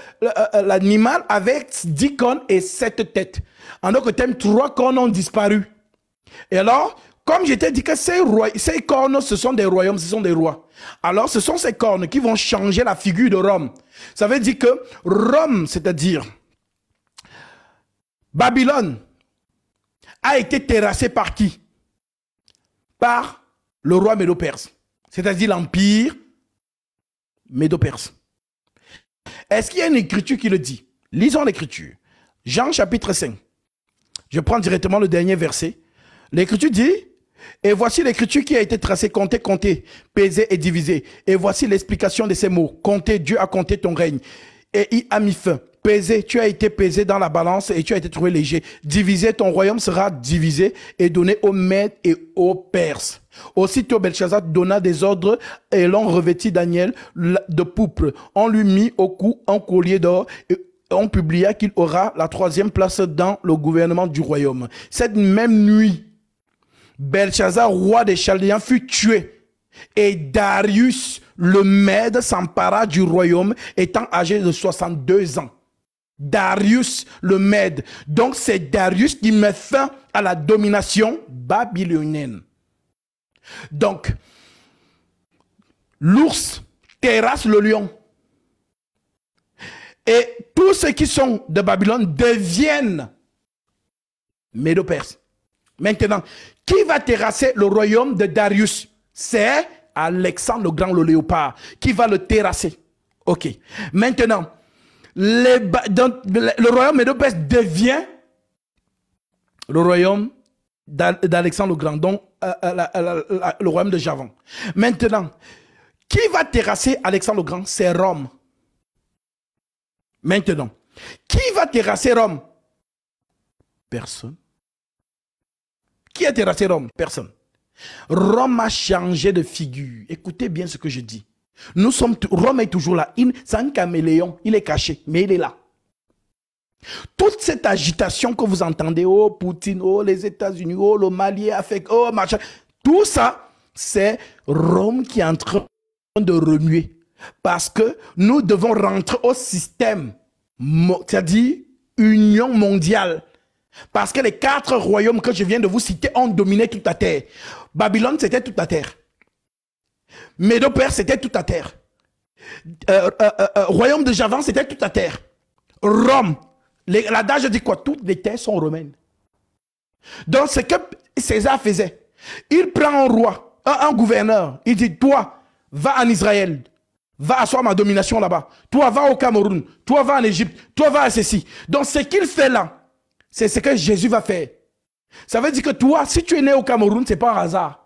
euh, l'animal avait dix cornes et sept têtes. En d'autres termes, trois cornes ont disparu. Et alors, comme je dit que ces, cornes, ce sont des royaumes, ce sont des rois. Alors, ce sont ces cornes qui vont changer la figure de Rome. Ça veut dire que Rome, c'est-à-dire Babylone, a été terrassée par qui Par le roi Médoperse, cest c'est-à-dire l'empire Médoperse. Est-ce qu'il y a une écriture qui le dit Lisons l'écriture. Jean chapitre 5. Je prends directement le dernier verset. L'Écriture dit, et voici l'écriture qui a été tracée, comptée, comptée, pesée et divisée. Et voici l'explication de ces mots. Comptez, Dieu a compté ton règne. Et il a mis fin. Pesé, tu as été pesé dans la balance et tu as été trouvé léger. Divisé, ton royaume sera divisé et donné aux maîtres et aux Perses. Aussitôt Belshazzar donna des ordres et l'on revêtit Daniel de pouple. On lui mit au cou un collier d'or et on publia qu'il aura la troisième place dans le gouvernement du royaume. Cette même nuit, Belshazzar, roi des Chaldéens, fut tué. Et Darius, le Mède, s'empara du royaume, étant âgé de 62 ans. Darius, le Mède. Donc c'est Darius qui met fin à la domination babylonienne. Donc, l'ours terrasse le lion. Et tous ceux qui sont de Babylone deviennent médo Maintenant, qui va terrasser le royaume de Darius C'est Alexandre le Grand, le léopard, qui va le terrasser. Ok. Maintenant, le royaume médo devient le royaume d'Alexandre le Grand, donc euh, euh, le royaume de Javan. Maintenant, qui va terrasser Alexandre le Grand C'est Rome. Maintenant, qui va terrasser Rome Personne. Qui a terrassé Rome Personne. Rome a changé de figure. Écoutez bien ce que je dis. Nous sommes Rome est toujours là. C'est un caméléon. Il est caché, mais il est là. Toute cette agitation que vous entendez, oh Poutine, oh les États-Unis, oh le Mali oh machin, tout ça, c'est Rome qui est en train de remuer. Parce que nous devons rentrer au système, c'est-à-dire union mondiale. Parce que les quatre royaumes que je viens de vous citer ont dominé toute la terre. Babylone, c'était toute la terre. Médopère, c'était toute la terre. Euh, euh, euh, royaume de Javan, c'était toute la terre. Rome, la je dis quoi Toutes les terres sont romaines. Donc, ce que César faisait, il prend un roi, un gouverneur, il dit, toi, va en Israël, va asseoir ma domination là-bas. Toi, va au Cameroun. Toi, va en Égypte. Toi, va à ceci. Donc, ce qu'il fait là, c'est ce que Jésus va faire. Ça veut dire que toi, si tu es né au Cameroun, c'est pas un hasard.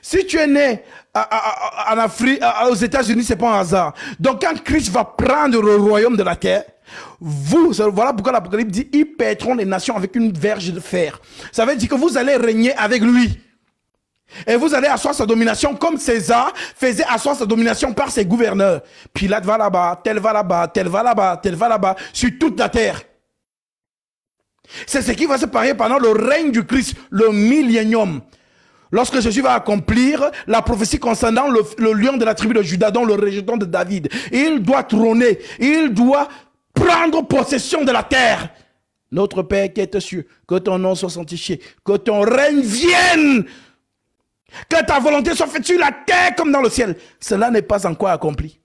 Si tu es né en Afrique, aux États-Unis, c'est pas un hasard. Donc, quand Christ va prendre le royaume de la terre, vous, voilà pourquoi l'Apocalypse dit, ils paîtront les nations avec une verge de fer. Ça veut dire que vous allez régner avec lui. Et vous allez asseoir sa domination comme César faisait asseoir sa domination par ses gouverneurs. Pilate va là-bas, tel va là-bas, tel va là-bas, tel va là-bas, sur toute la terre. C'est ce qui va se passer pendant le règne du Christ, le millénium. Lorsque Jésus va accomplir la prophétie concernant le, lion de la tribu de Judas, dont le rejeton de David, il doit trôner, il doit prendre possession de la terre. Notre Père qui est aux que ton nom soit sanctifié, que ton règne vienne que ta volonté soit faite sur la terre comme dans le ciel. Cela n'est pas encore accompli.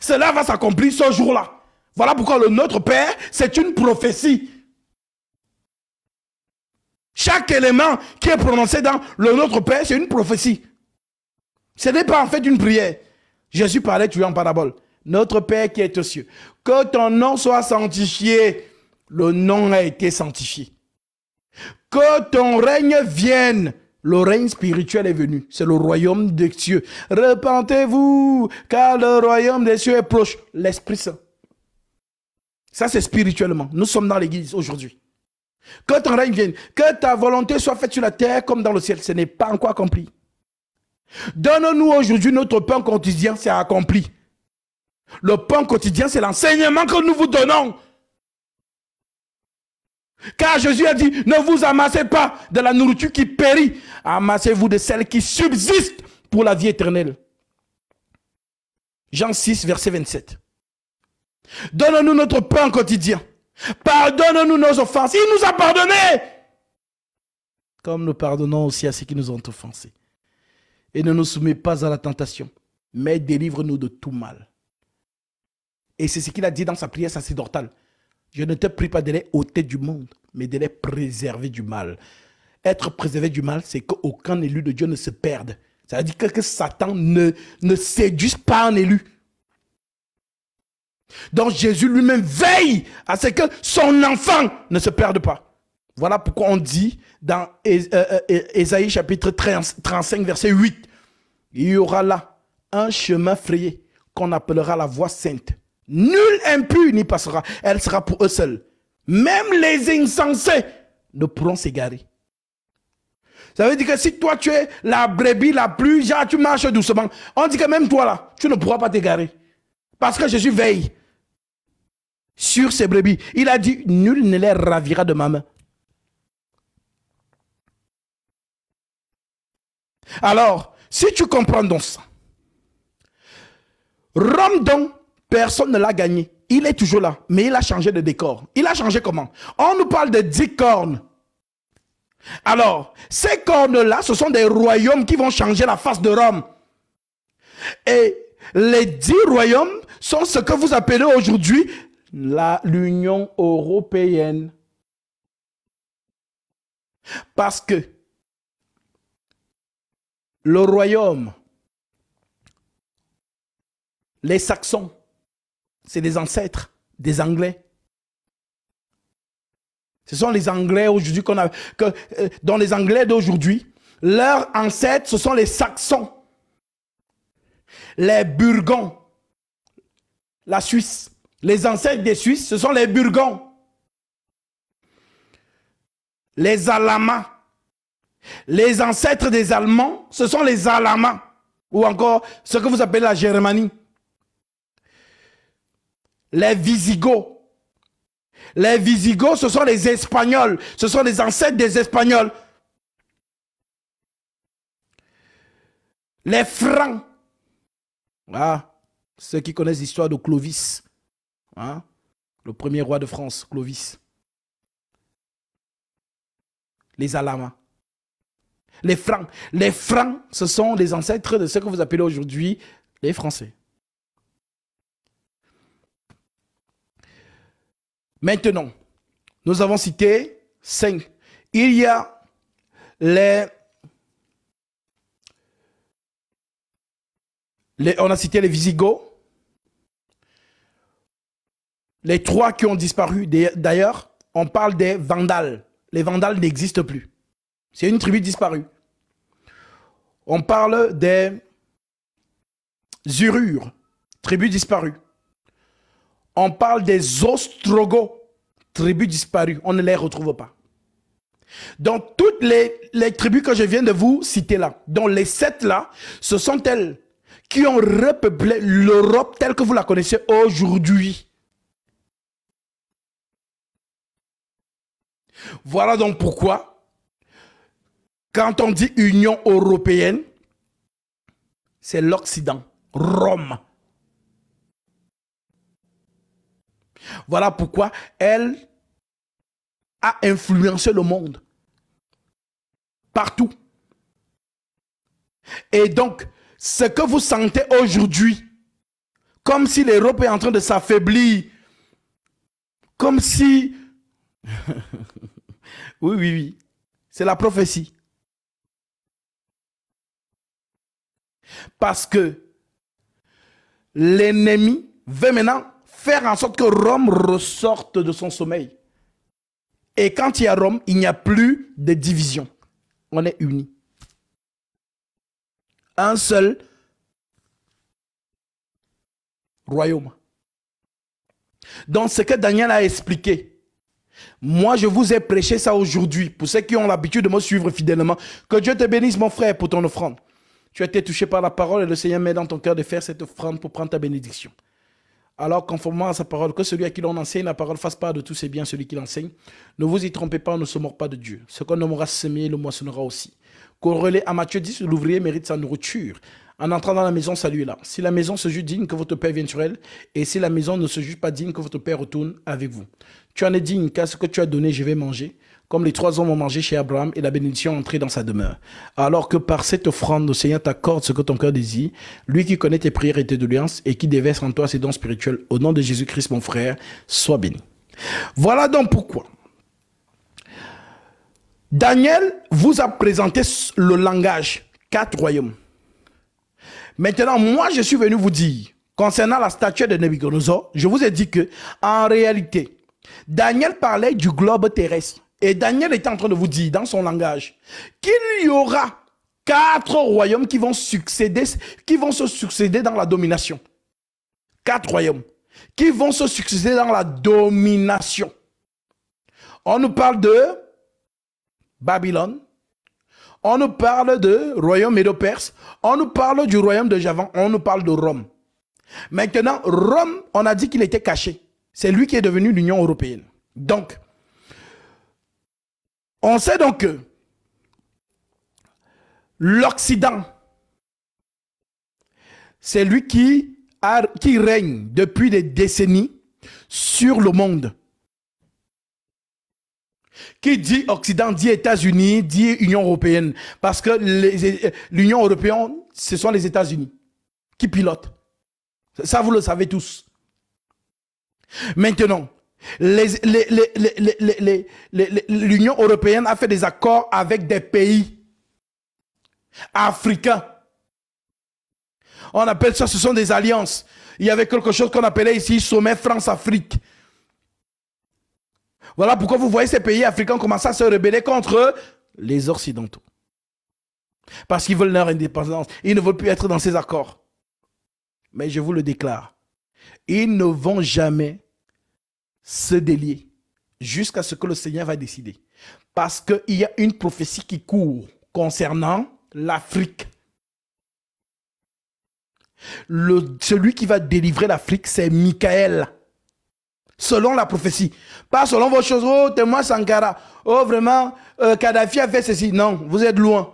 Cela va s'accomplir ce jour-là. Voilà pourquoi le Notre Père, c'est une prophétie. Chaque élément qui est prononcé dans le Notre Père, c'est une prophétie. Ce n'est pas en fait une prière. Jésus parlait, tu en parabole. Notre Père qui est aux cieux, que ton nom soit sanctifié. Le nom a été sanctifié. Que ton règne vienne. Le règne spirituel est venu. C'est le royaume des cieux. Repentez-vous, car le royaume des cieux est proche. L'Esprit Saint. Ça, c'est spirituellement. Nous sommes dans l'Église aujourd'hui. Que ton règne vienne, que ta volonté soit faite sur la terre comme dans le ciel. Ce n'est pas encore accompli. Donne-nous aujourd'hui notre pain quotidien, c'est accompli. Le pain quotidien, c'est l'enseignement que nous vous donnons car Jésus a dit, ne vous amassez pas de la nourriture qui périt, amassez-vous de celle qui subsiste pour la vie éternelle. Jean 6, verset 27. Donne-nous notre pain quotidien. Pardonne-nous nos offenses. Il nous a pardonné. Comme nous pardonnons aussi à ceux qui nous ont offensés. Et ne nous soumets pas à la tentation, mais délivre-nous de tout mal. Et c'est ce qu'il a dit dans sa prière sacerdotale. Je ne te prie pas de les ôter du monde, mais de les préserver du mal. Être préservé du mal, c'est qu'aucun élu de Dieu ne se perde. Ça veut dire que, Satan ne, ne séduise pas un élu. Donc Jésus lui-même veille à ce que son enfant ne se perde pas. Voilà pourquoi on dit dans euh, euh, Ésaïe chapitre 35, verset 8, il y aura là un chemin frayé qu'on appellera la voie sainte. Nul impur n'y passera. Elle sera pour eux seuls. Même les insensés ne pourront s'égarer. Ça veut dire que si toi tu es la brebis la plus, genre tu marches doucement, on dit que même toi là, tu ne pourras pas t'égarer. Parce que Jésus veille sur ses brebis. Il a dit, nul ne les ravira de ma main. Alors, si tu comprends donc ça, Rome donc Personne ne l'a gagné. Il est toujours là, mais il a changé de décor. Il a changé comment On nous parle de dix cornes. Alors, ces cornes-là, ce sont des royaumes qui vont changer la face de Rome. Et les dix royaumes sont ce que vous appelez aujourd'hui l'Union européenne. Parce que le royaume, les Saxons, c'est des ancêtres des Anglais. Ce sont les Anglais aujourd'hui qu'on a, euh, dans les Anglais d'aujourd'hui, leurs ancêtres, ce sont les Saxons, les Burgons la Suisse. Les ancêtres des Suisses, ce sont les Burgons les Alamans. Les ancêtres des Allemands, ce sont les Alamans. ou encore ce que vous appelez la Germanie les Visigoths. Les Visigoths, ce sont les Espagnols. Ce sont les ancêtres des Espagnols. Les Francs. Ah, ceux qui connaissent l'histoire de Clovis. Hein? le premier roi de France, Clovis. Les Alamas. Les Francs. Les Francs, ce sont les ancêtres de ce que vous appelez aujourd'hui les Français. Maintenant, nous avons cité cinq. Il y a les, on a cité les Visigoths, les trois qui ont disparu. D'ailleurs, on parle des Vandales. Les Vandales n'existent plus. C'est une tribu disparue. On parle des Zurures, tribu disparue on parle des Ostrogoths, tribus disparues. On ne les retrouve pas. Donc, toutes les, les, tribus que je viens de vous citer là, dont les sept là, ce sont elles qui ont repeuplé l'Europe telle que vous la connaissez aujourd'hui. Voilà donc pourquoi, quand on dit Union européenne, c'est l'Occident, Rome. Voilà pourquoi elle a influencé le monde. Partout. Et donc, ce que vous sentez aujourd'hui, comme si l'Europe est en train de s'affaiblir, comme si... oui, oui, oui, c'est la prophétie. Parce que l'ennemi veut maintenant faire en sorte que Rome ressorte de son sommeil. Et quand il y a Rome, il n'y a plus de division. On est unis. Un seul royaume. Donc ce que Daniel a expliqué, moi, je vous ai prêché ça aujourd'hui, pour ceux qui ont l'habitude de me suivre fidèlement. Que Dieu te bénisse, mon frère, pour ton offrande. Tu as été touché par la parole et le Seigneur met dans ton cœur de faire cette offrande pour prendre ta bénédiction. Alors, conformément à sa parole, que celui à qui l'on enseigne la parole fasse part de tous ses biens celui qui l'enseigne. Ne vous y trompez pas, on ne se mord pas de Dieu. Ce qu'on aura semé, le moissonnera aussi. Corrélé à Matthieu 10, l'ouvrier mérite sa nourriture. En entrant dans la maison, saluez-la. Si la maison se juge digne, que votre Père vienne sur elle. Et si la maison ne se juge pas digne, que votre Père retourne avec vous. Tu en es digne, car ce que tu as donné, je vais manger comme les trois hommes ont mangé chez Abraham et la bénédiction entrée dans sa demeure. Alors que par cette offrande, le Seigneur t'accorde ce que ton cœur désire, lui qui connaît tes prières et tes doléances et qui déverse en toi ses dons spirituels, au nom de Jésus-Christ mon frère, sois béni. Voilà donc pourquoi Daniel vous a présenté le langage, quatre royaumes. Maintenant, moi, je suis venu vous dire, concernant la statue de Nebuchadnezzar, je vous ai dit que, en réalité, Daniel parlait du globe terrestre. Et Daniel était en train de vous dire, dans son langage, qu'il y aura quatre royaumes qui vont succéder, qui vont se succéder dans la domination. Quatre royaumes qui vont se succéder dans la domination. On nous parle de Babylone, on nous parle de royaume médo-perse, on nous parle du royaume de Javan, on nous parle de Rome. Maintenant, Rome, on a dit qu'il était caché. C'est lui qui est devenu l'Union européenne. Donc, on sait donc que l'Occident, c'est lui qui, règne depuis des décennies sur le monde. Qui dit Occident dit États-Unis, dit Union européenne. Parce que l'Union européenne, ce sont les États-Unis qui pilotent. Ça, vous le savez tous. Maintenant, L'Union européenne a fait des accords avec des pays africains. On appelle ça, ce sont des alliances. Il y avait quelque chose qu'on appelait ici sommet France-Afrique. Voilà pourquoi vous voyez ces pays africains commencer à se rebeller contre les Occidentaux. Parce qu'ils veulent leur indépendance. Ils ne veulent plus être dans ces accords. Mais je vous le déclare, ils ne vont jamais se délier jusqu'à ce que le Seigneur va décider. Parce qu'il y a une prophétie qui court concernant l'Afrique. celui qui va délivrer l'Afrique, c'est Michael. Selon la prophétie. Pas selon vos choses. Oh, témoin Sankara. Oh, vraiment, euh, Kadhafi a fait ceci. Non, vous êtes loin.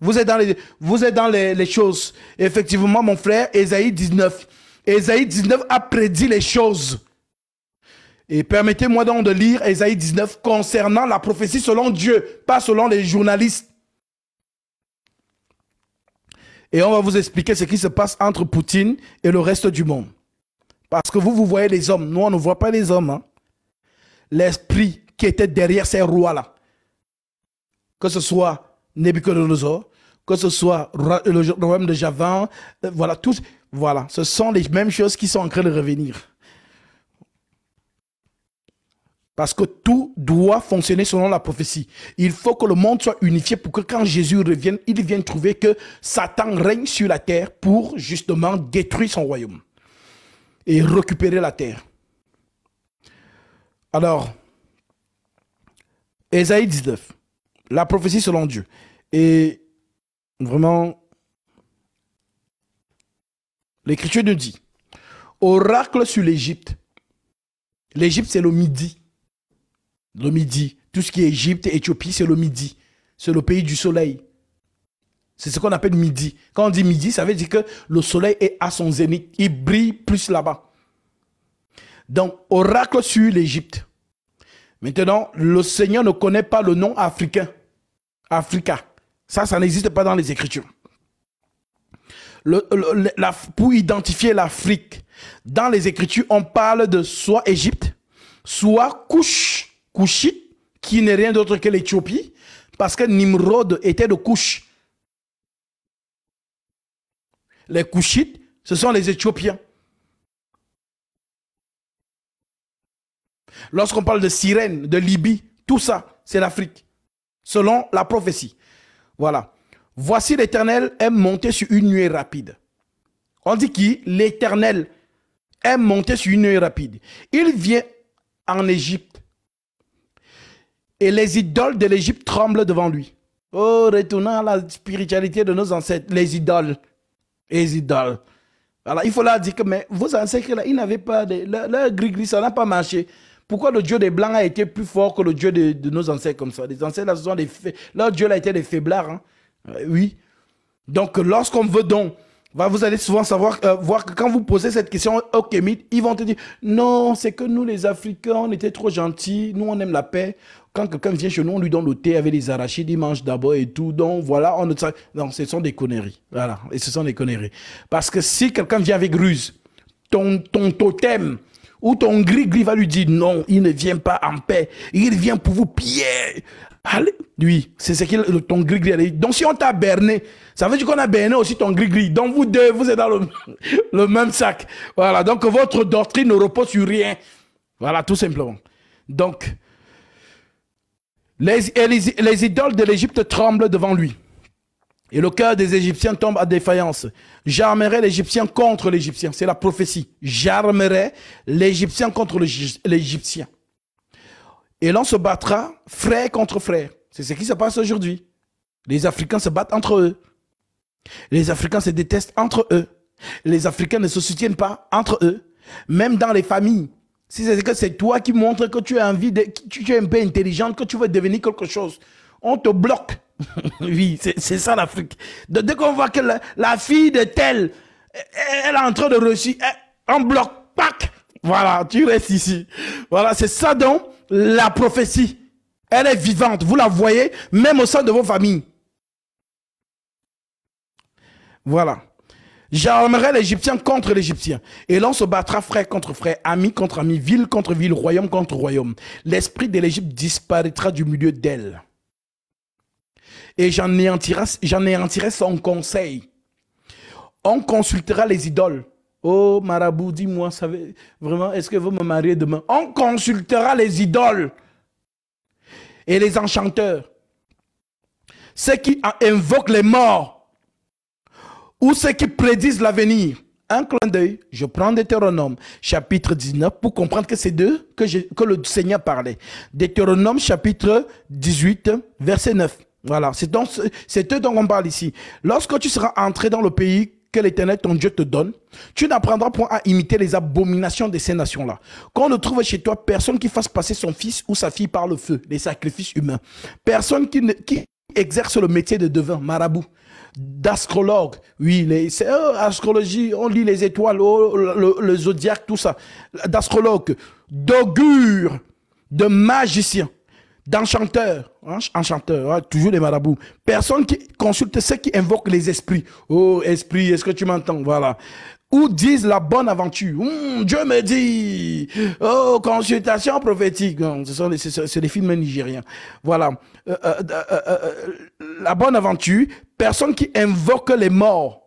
Vous êtes dans les, vous êtes dans les, les choses. Effectivement, mon frère, Esaïe 19. Esaïe 19 a prédit les choses. Et permettez-moi donc de lire Esaïe 19 concernant la prophétie selon Dieu, pas selon les journalistes. Et on va vous expliquer ce qui se passe entre Poutine et le reste du monde. Parce que vous, vous voyez les hommes. Nous, on ne voit pas les hommes. Hein. L'esprit qui était derrière ces rois-là. Que ce soit Nebuchadnezzar, que ce soit le royaume de Javan, euh, voilà, tous. Voilà, ce sont les mêmes choses qui sont en train de revenir. Parce que tout doit fonctionner selon la prophétie. Il faut que le monde soit unifié pour que quand Jésus revienne, il vienne trouver que Satan règne sur la terre pour justement détruire son royaume et récupérer la terre. Alors, Ésaïe 19, la prophétie selon Dieu. Et vraiment, l'écriture nous dit, oracle sur l'Égypte. L'Égypte, c'est le midi. Le Midi. Tout ce qui est Égypte, Éthiopie, c'est le Midi. C'est le pays du soleil. C'est ce qu'on appelle midi. Quand on dit midi, ça veut dire que le soleil est à son zénith. Il brille plus là-bas. Donc, oracle sur l'Égypte. Maintenant, le Seigneur ne connaît pas le nom africain. Africa. Ça, ça n'existe pas dans les Écritures. pour identifier l'Afrique, dans les Écritures, on parle de soit Égypte, soit couche Kouchite, qui n'est rien d'autre que l'Éthiopie, parce que Nimrod était de Kush. Les Couchites, ce sont les Éthiopiens. Lorsqu'on parle de Sirène, de Libye, tout ça, c'est l'Afrique, selon la prophétie. Voilà. Voici l'Éternel est monté sur une nuée rapide. On dit qui L'Éternel est monté sur une nuée rapide. Il vient en Égypte et les idoles de l'Égypte tremblent devant lui. Oh, retournant à la spiritualité de nos ancêtres, les idoles. Les idoles. Voilà, il faut leur dire que mais vos ancêtres, ils n'avaient pas de, leur, gris-gris, ça n'a pas marché. Pourquoi le Dieu des Blancs a été plus fort que le Dieu de, nos ancêtres comme ça Les ancêtres, là, ce sont des faits Leur Dieu, là, était des faiblards. Hein. Euh, oui. Donc, lorsqu'on veut donc, bah, vous allez souvent savoir, euh, voir que quand vous posez cette question aux Kémites, ils vont te dire Non, c'est que nous, les Africains, on était trop gentils, nous, on aime la paix, quand quelqu'un vient chez nous, on lui donne le thé avec les arachides, il mange d'abord et tout. Donc voilà, on ne non, ce sont des conneries. Voilà, et ce sont des conneries. Parce que si quelqu'un vient avec ruse, ton, totem ou ton gris-gris va lui dire non, il ne vient pas en paix, il vient pour vous piller. Allez, lui, c'est ce que ton gris-gris Donc si on t'a berné, ça veut dire qu'on a berné aussi ton gris-gris. Donc vous deux, vous êtes dans le, le même sac. Voilà, donc votre doctrine ne repose sur rien. Voilà, tout simplement. Donc, les, idoles de l'Égypte tremblent devant lui. Et le cœur des Égyptiens tombe à défaillance. J'armerai l'Égyptien contre l'Égyptien. C'est la prophétie. J'armerai l'Égyptien contre l'Égyptien. Et l'on se battra frère contre frère. C'est ce qui se passe aujourd'hui. Les Africains se battent entre eux. Les Africains se détestent entre eux. Les Africains ne se soutiennent pas entre eux. Même dans les familles. Si c'est que c'est toi qui montres que tu as envie de, tu, es un peu intelligente, que tu veux devenir quelque chose, on te bloque. oui, c'est ça l'Afrique. Dès qu'on voit que la, fille de tel, elle est en train de réussir, on bloque, pac, voilà, tu restes ici. Voilà, c'est ça donc la prophétie. Elle est vivante, vous la voyez, même au sein de vos familles. Voilà. J'armerai l'Égyptien contre l'Égyptien. Et l'on se battra frère contre frère, ami contre ami, ville contre ville, royaume contre royaume. L'esprit de l'Égypte disparaîtra du milieu d'elle. Et j'en ai j'anéantirai son conseil. On consultera les idoles. Oh, marabout, dis-moi, savez, vraiment, est-ce que vous me mariez demain On consultera les idoles et les enchanteurs. Ceux qui invoquent les morts ou ceux qui prédisent l'avenir. Un clin d'œil, je prends Deutéronome chapitre 19 pour comprendre que c'est d'eux que, que le Seigneur parlait. Deutéronome chapitre 18, verset 9. Voilà, c'est donc eux dont on parle ici. Lorsque tu seras entré dans le pays que l'Éternel, ton Dieu, te donne, tu n'apprendras point à imiter les abominations de ces nations-là. Qu'on ne trouve chez toi personne qui fasse passer son fils ou sa fille par le feu, les sacrifices humains. Personne qui, ne, qui exerce le métier de devin, marabout, d'astrologue. Oui, c'est euh, astrologie, on lit les étoiles, oh, le, zodiaque, tout ça. D'astrologue, d'augure, de magicien, d'enchanteur, hein, enchanteur, hein, toujours les marabouts. Personne qui consulte ceux qui invoquent les esprits. Oh, esprit, est-ce que tu m'entends Voilà ou disent la bonne aventure. Hum, Dieu me dit, oh, consultation prophétique. ce sont les films nigériens. Voilà. Euh, euh, euh, la bonne aventure, personne qui invoque les morts.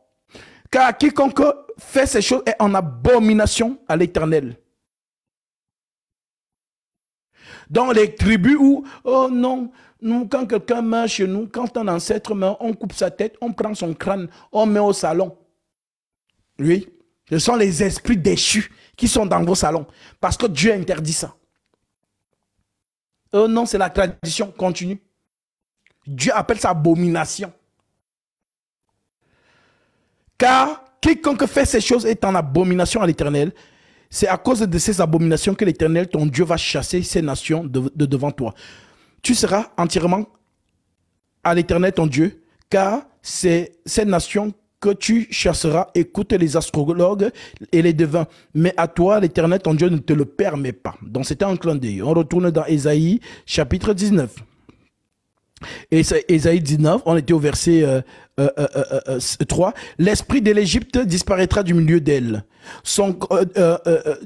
Car quiconque fait ces choses est en abomination à l'éternel. Dans les tribus où, oh non, nous, quand quelqu'un meurt chez nous, quand un ancêtre meurt, on coupe sa tête, on prend son crâne, on met au salon. Oui, ce sont les esprits déchus qui sont dans vos salons. Parce que Dieu interdit ça. Oh non, c'est la tradition, continue. Dieu appelle ça abomination. Car quiconque fait ces choses est en abomination à l'Éternel. C'est à cause de ces abominations que l'Éternel, ton Dieu, va chasser ces nations de, devant toi. Tu seras entièrement à l'Éternel, ton Dieu, car c'est ces nations que tu chasseras. Écoute les astrologues et les devins. Mais à toi, l'Éternel, ton Dieu, ne te le permet pas. Donc c'était un clin d'œil. On retourne dans Ésaïe, chapitre 19. Et Esaïe 19, on était au verset 3. Euh, euh, euh, L'esprit de l'Égypte disparaîtra du milieu d'elle, son,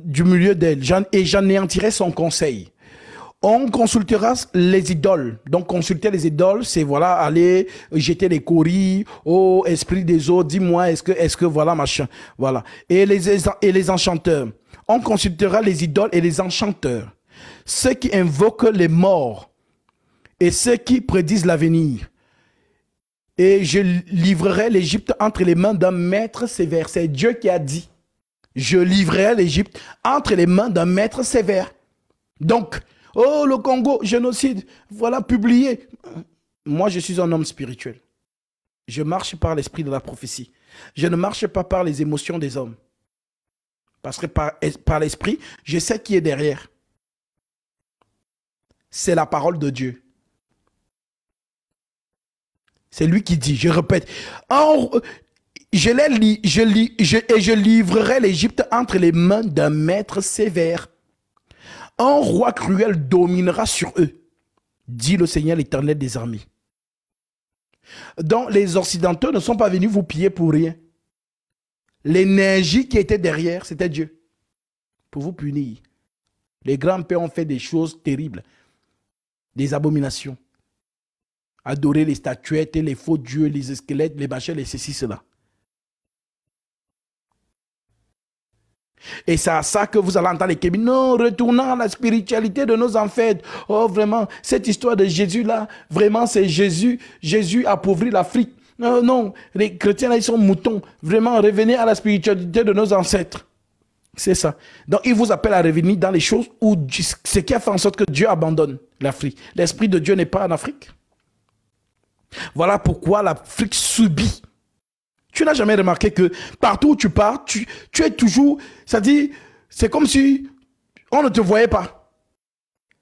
du milieu d'elle, et j'anéantirai son conseil. On consultera les idoles. Donc, consulter les idoles, c'est voilà, aller jeter les courries au oh, esprit des eaux, dis-moi, est-ce que, est-ce que, voilà, machin. Voilà. Et les, et les enchanteurs. On consultera les idoles et les enchanteurs. Ceux qui invoquent les morts et ceux qui prédisent l'avenir. Et je livrerai l'Égypte entre les mains d'un maître sévère. C'est Dieu qui a dit, je livrerai l'Égypte entre les mains d'un maître sévère. Donc, oh, le Congo, génocide, voilà publié. Moi, je suis un homme spirituel. Je marche par l'esprit de la prophétie. Je ne marche pas par les émotions des hommes. Parce que par, par l'esprit, je sais qui est derrière. C'est la parole de Dieu. C'est lui qui dit, je répète. je, les lis je, lis et je livrerai l'Égypte entre les mains d'un maître sévère. Un roi cruel dominera sur eux, dit le Seigneur l'Éternel des armées. Donc les Occidentaux ne sont pas venus vous piller pour rien. L'énergie qui était derrière, c'était Dieu, pour vous punir. Les grands-pères ont fait des choses terribles, des abominations adorer les statuettes et les faux dieux, les squelettes, les machins, et ceci, cela. Et c'est à ça que vous allez entendre les Kébis. Non, retournons à la spiritualité de nos ancêtres. Oh, vraiment, cette histoire de Jésus-là, vraiment, c'est Jésus. Jésus appauvrit l'Afrique. Non, non, les chrétiens, là, ils sont moutons. Vraiment, revenez à la spiritualité de nos ancêtres. C'est ça. Donc, il vous appelle à revenir dans les choses où ce qui a fait en sorte que Dieu abandonne l'Afrique. L'Esprit de Dieu n'est pas en Afrique. Voilà pourquoi l'Afrique subit. Tu n'as jamais remarqué que partout où tu pars, tu, es toujours... ça dit, c'est comme si on ne te voyait pas.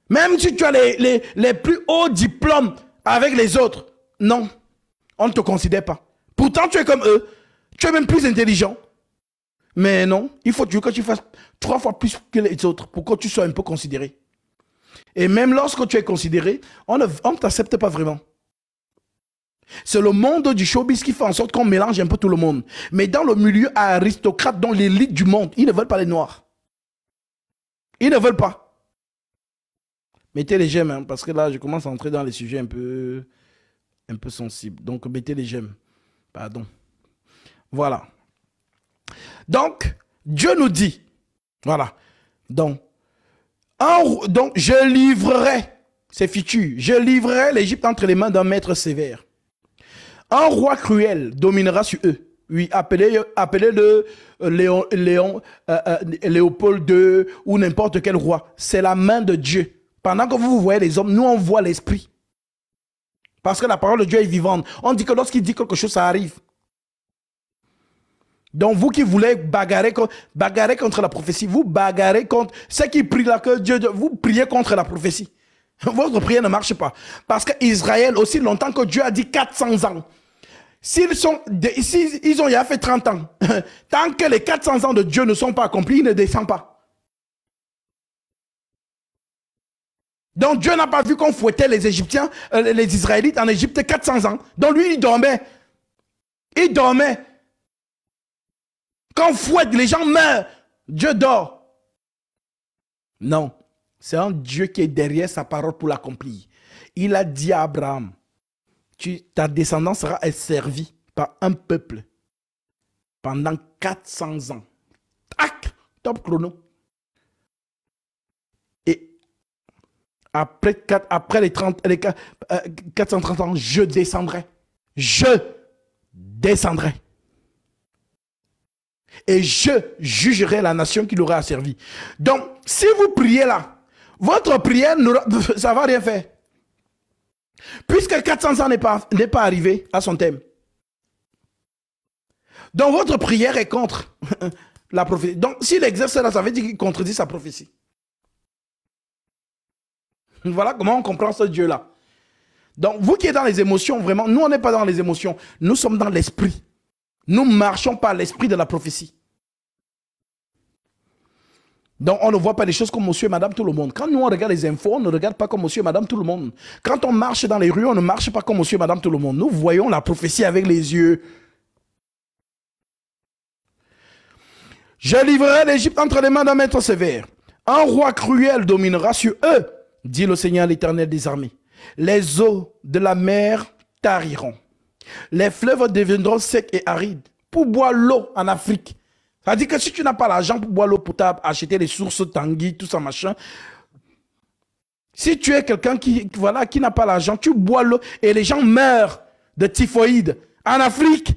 Même si tu as les, plus hauts diplômes avec les autres, non, on ne te considère pas. Pourtant, tu es comme eux. Tu es même plus intelligent. Mais non, il faut que tu fasses trois fois plus que les autres pour que tu sois un peu considéré. Et même lorsque tu es considéré, on ne t'accepte pas vraiment. C'est le monde du showbiz qui fait en sorte qu'on mélange un peu tout le monde. Mais dans le milieu aristocrate, dans l'élite du monde, ils ne veulent pas les noirs. Ils ne veulent pas. Mettez les gemmes, hein, parce que là, je commence à entrer dans les sujets un peu, un peu sensibles. Donc, mettez les gemmes. Pardon. Voilà. Donc, Dieu nous dit, voilà, donc, donc je livrerai, c'est fichu, je livrerai l'Égypte entre les mains d'un maître sévère. Un roi cruel dominera sur eux. Oui, appelez, le euh, Léon, Léon euh, euh, Léopold II ou n'importe quel roi. C'est la main de Dieu. Pendant que vous voyez les hommes, nous on voit l'esprit. Parce que la parole de Dieu est vivante. On dit que lorsqu'il dit quelque chose, ça arrive. Donc vous qui voulez bagarrer, bagarrer contre la prophétie, vous bagarrez contre ceux qui prient là que Dieu, vous priez contre la prophétie. Votre prière ne marche pas. Parce qu'Israël, aussi longtemps que Dieu a dit 400 ans, S'ils ils ont il y a fait 30 ans, tant que les 400 ans de Dieu ne sont pas accomplis, il ne descend pas. Donc Dieu n'a pas vu qu'on fouettait les Égyptiens, euh, les Israélites en Égypte 400 ans. Donc lui, il dormait. Il dormait. Quand on fouette, les gens meurent. Dieu dort. Non. C'est un Dieu qui est derrière sa parole pour l'accomplir. Il a dit à Abraham, tu, ta descendance sera servie par un peuple pendant 400 ans. Tac, top chrono. Et après, après les, les 430 euh, ans, je descendrai. Je descendrai. Et je jugerai la nation qui l'aura asservie. Donc, si vous priez là, votre prière, ça ne va rien faire. Puisque 400 ans n'est pas, pas arrivé à son thème. Donc votre prière est contre la prophétie. Donc s'il exerce cela, ça veut dire qu'il contredit sa prophétie. Voilà comment on comprend ce Dieu-là. Donc vous qui êtes dans les émotions, vraiment, nous on n'est pas dans les émotions, nous sommes dans l'esprit. Nous marchons par l'esprit de la prophétie. Donc on ne voit pas les choses comme monsieur et madame tout le monde. Quand nous on regarde les infos, on ne regarde pas comme monsieur et madame tout le monde. Quand on marche dans les rues, on ne marche pas comme monsieur et madame tout le monde. Nous voyons la prophétie avec les yeux. Je livrerai l'Égypte entre les mains d'un maître sévère. Un roi cruel dominera sur eux, dit le Seigneur l'Éternel des armées. Les eaux de la mer tariront. Les fleuves deviendront secs et arides. Pour boire l'eau en Afrique, cest dit que si tu n'as pas l'argent pour boire l'eau potable, acheter les sources Tanguy, tout ça, machin, si tu es quelqu'un qui, voilà, qui n'a pas l'argent, tu bois l'eau et les gens meurent de typhoïde en Afrique.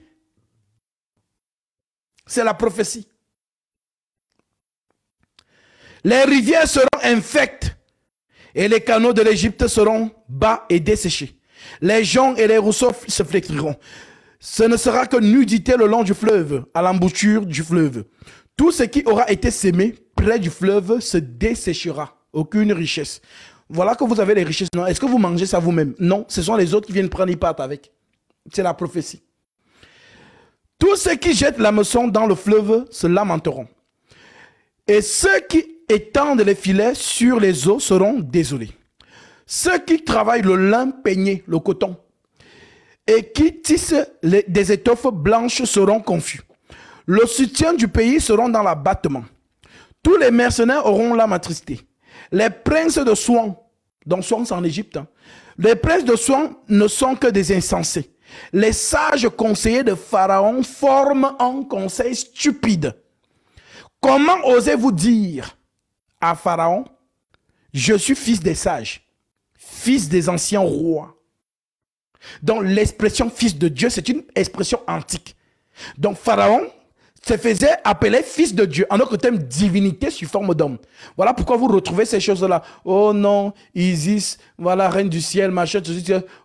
C'est la prophétie. Les rivières seront infectes et les canaux de l'Égypte seront bas et desséchés. Les gens et les rousseaux se flétriront. Ce ne sera que nudité le long du fleuve, à l'embouchure du fleuve. Tout ce qui aura été sémé près du fleuve se desséchera. Aucune richesse. Voilà que vous avez les richesses. Non, est-ce que vous mangez ça vous-même Non, ce sont les autres qui viennent prendre, les pâtes avec. C'est la prophétie. Tous ceux qui jettent la meçon dans le fleuve se lamenteront. Et ceux qui étendent les filets sur les eaux seront désolés. Ceux qui travaillent le lin peigné, le coton, et qui tissent des étoffes blanches seront confus. Le soutien du pays seront dans l'abattement. Tous les mercenaires auront la attristée. Les princes de soins, dont soins en Égypte, hein. les princes de soins ne sont que des insensés. Les sages conseillers de Pharaon forment un conseil stupide. Comment osez-vous dire à Pharaon, je suis fils des sages, fils des anciens rois, donc l'expression fils de Dieu, c'est une expression antique. Donc Pharaon se faisait appeler fils de Dieu, en autre thème divinité sous forme d'homme. Voilà pourquoi vous retrouvez ces choses-là. Oh non, Isis, voilà, reine du ciel, machin, tout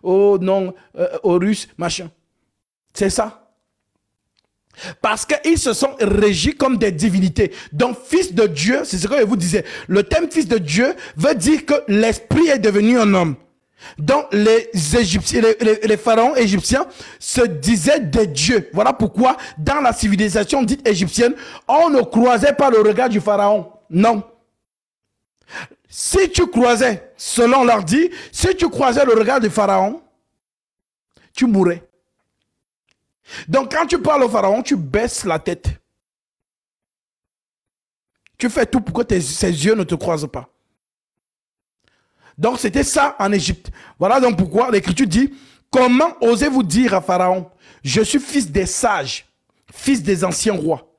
Oh non, euh, Horus, machin. C'est ça. Parce qu'ils se sont régis comme des divinités. Donc, fils de Dieu, c'est ce que je vous disais. Le thème fils de Dieu veut dire que l'esprit est devenu un homme. Donc les pharaons égyptiens se disaient des dieux. Voilà pourquoi dans la civilisation dite égyptienne, on ne croisait pas le regard du pharaon. Non. Si tu croisais, selon leur dit, si tu croisais le regard du pharaon, tu mourrais. Donc quand tu parles au pharaon, tu baisses la tête. Tu fais tout pour que ses yeux ne te croisent pas. Donc c'était ça en Égypte. Voilà donc pourquoi l'Écriture dit, comment osez-vous dire à Pharaon, je suis fils des sages, fils des anciens rois.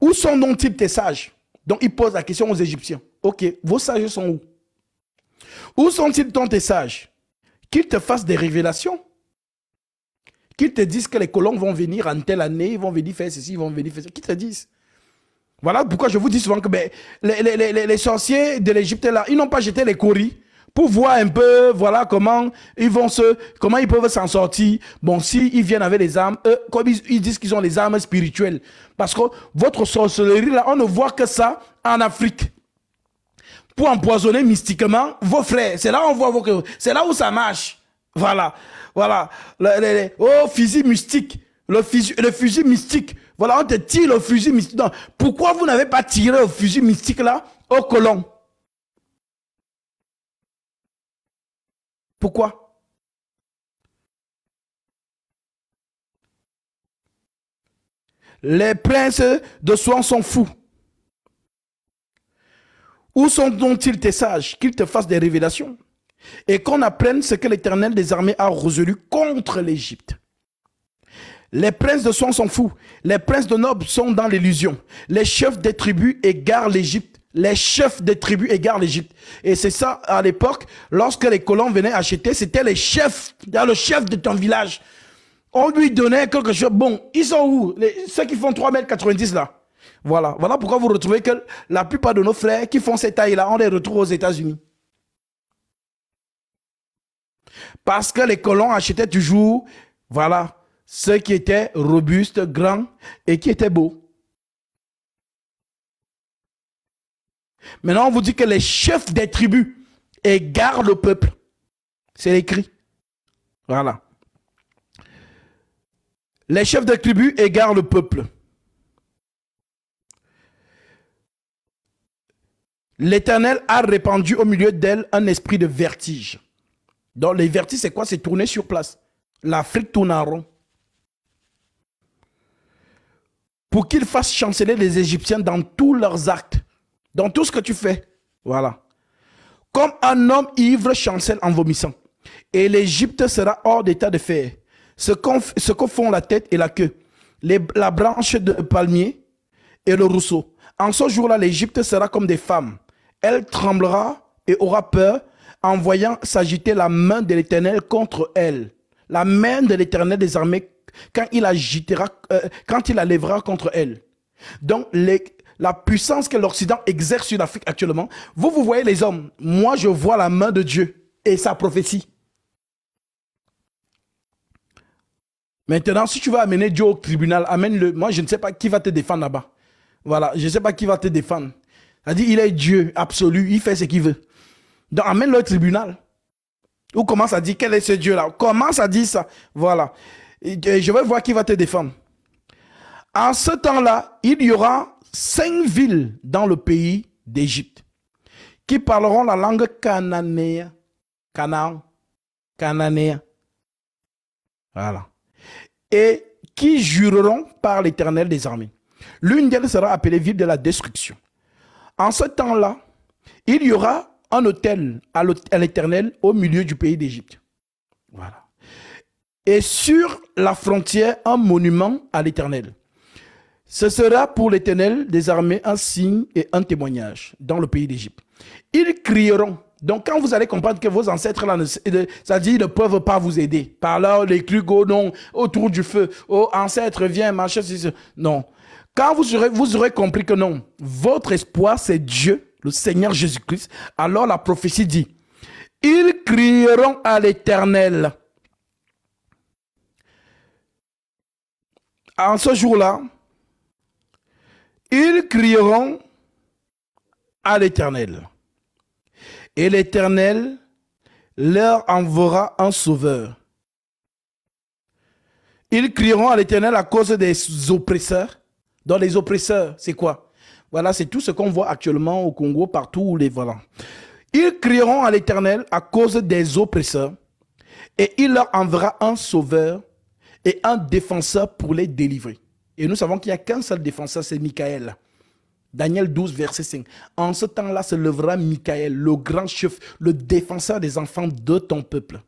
Où sont donc tes sages Donc il pose la question aux Égyptiens. Ok, vos sages sont où Où sont-ils donc tes sages Qu'ils te fassent des révélations Qu'ils te disent que les colons vont venir en telle année, ils vont venir faire ceci, ils vont venir faire ceci. Qu'ils te disent voilà pourquoi je vous dis souvent que ben, les, sorciers de l'Égypte, là, ils n'ont pas jeté les coris pour voir un peu, voilà, comment ils vont se, comment ils peuvent s'en sortir. Bon, s'ils ils viennent avec les armes, eux, comme ils, disent qu'ils ont les armes spirituelles. Parce que votre sorcellerie, là, on ne voit que ça en Afrique pour empoisonner mystiquement vos frères. C'est là où on voit vos C'est là où ça marche. Voilà. Voilà. le, oh, fusil mystique. Le fusil, le fusil mystique. Voilà, on te tire au fusil mystique. Pourquoi vous n'avez pas tiré au fusil mystique là au colon Pourquoi Les princes de soins sont fous. Où sont donc-ils tes sages Qu'ils te fassent des révélations et qu'on apprenne ce que l'Éternel des armées a résolu contre l'Égypte. Les princes de soins sont fous. Les princes de nobles sont dans l'illusion. Les chefs des tribus égarent l'Égypte. Les chefs des tribus égarent l'Égypte. Et c'est ça, à l'époque, lorsque les colons venaient acheter, c'était les chefs, le chef de ton village. On lui donnait quelque chose. Bon, ils sont où Ceux qui font 3,90 mètres là. Voilà. Voilà pourquoi vous retrouvez que la plupart de nos frères qui font ces tailles-là, on les retrouve aux États-Unis. Parce que les colons achetaient toujours, voilà, ceux qui était robuste, grand et qui était beau. Maintenant, on vous dit que les chefs des tribus égarent le peuple. C'est écrit. Voilà. Les chefs des tribus égarent le peuple. L'Éternel a répandu au milieu d'elle un esprit de vertige. Donc, les vertiges, c'est quoi C'est tourner sur place. L'Afrique tourne en rond. pour qu'il fasse chanceler les Égyptiens dans tous leurs actes, dans tout ce que tu fais. Voilà. Comme un homme ivre chancelle en vomissant. Et l'Égypte sera hors d'état de faire. Ce qu'on font la tête et la queue, les, la branche de palmier et le rousseau. En ce jour-là, l'Égypte sera comme des femmes. Elle tremblera et aura peur en voyant s'agiter la main de l'Éternel contre elle. La main de l'Éternel des armées quand il agitera, euh, quand il contre elle. Donc, la puissance que l'Occident exerce sur l'Afrique actuellement, vous, vous voyez les hommes. Moi, je vois la main de Dieu et sa prophétie. Maintenant, si tu veux amener Dieu au tribunal, amène-le. Moi, je ne sais pas qui va te défendre là-bas. Voilà, je ne sais pas qui va te défendre. cest à il est Dieu absolu, il fait ce qu'il veut. Donc, amène-le au tribunal. Ou commence à dire, quel est ce Dieu-là Commence à dire ça. Voilà je vais voir qui va te défendre. En ce temps-là, il y aura cinq villes dans le pays d'Égypte qui parleront la langue cananéenne. Canaan, cananéen. Voilà. Et qui jureront par l'éternel des armées. L'une d'elles sera appelée ville de la destruction. En ce temps-là, il y aura un hôtel à l'Éternel au milieu du pays d'Égypte. Voilà et sur la frontière un monument à l'Éternel. Ce sera pour l'Éternel des armées un signe et un témoignage dans le pays d'Égypte. Ils crieront. Donc quand vous allez comprendre que vos ancêtres ça dit, ne peuvent pas vous aider. Par là, les clugots, oh non, autour du feu. Oh, ancêtres viens, marche. Non. Quand vous vous aurez compris que non, votre espoir, c'est Dieu, le Seigneur Jésus-Christ, alors la prophétie dit, ils crieront à l'Éternel en ce jour-là, ils crieront à l'Éternel. Et l'Éternel leur enverra un sauveur. Ils crieront à l'Éternel à cause des oppresseurs. Dans les oppresseurs, c'est quoi Voilà, c'est tout ce qu'on voit actuellement au Congo, partout où les volants Ils crieront à l'Éternel à cause des oppresseurs, et il leur enverra un sauveur et un défenseur pour les délivrer. Et nous savons qu'il n'y a qu'un seul défenseur, c'est Michael. Daniel 12, verset 5. En ce temps-là se lèvera Michael, le grand chef, le défenseur des enfants de ton peuple.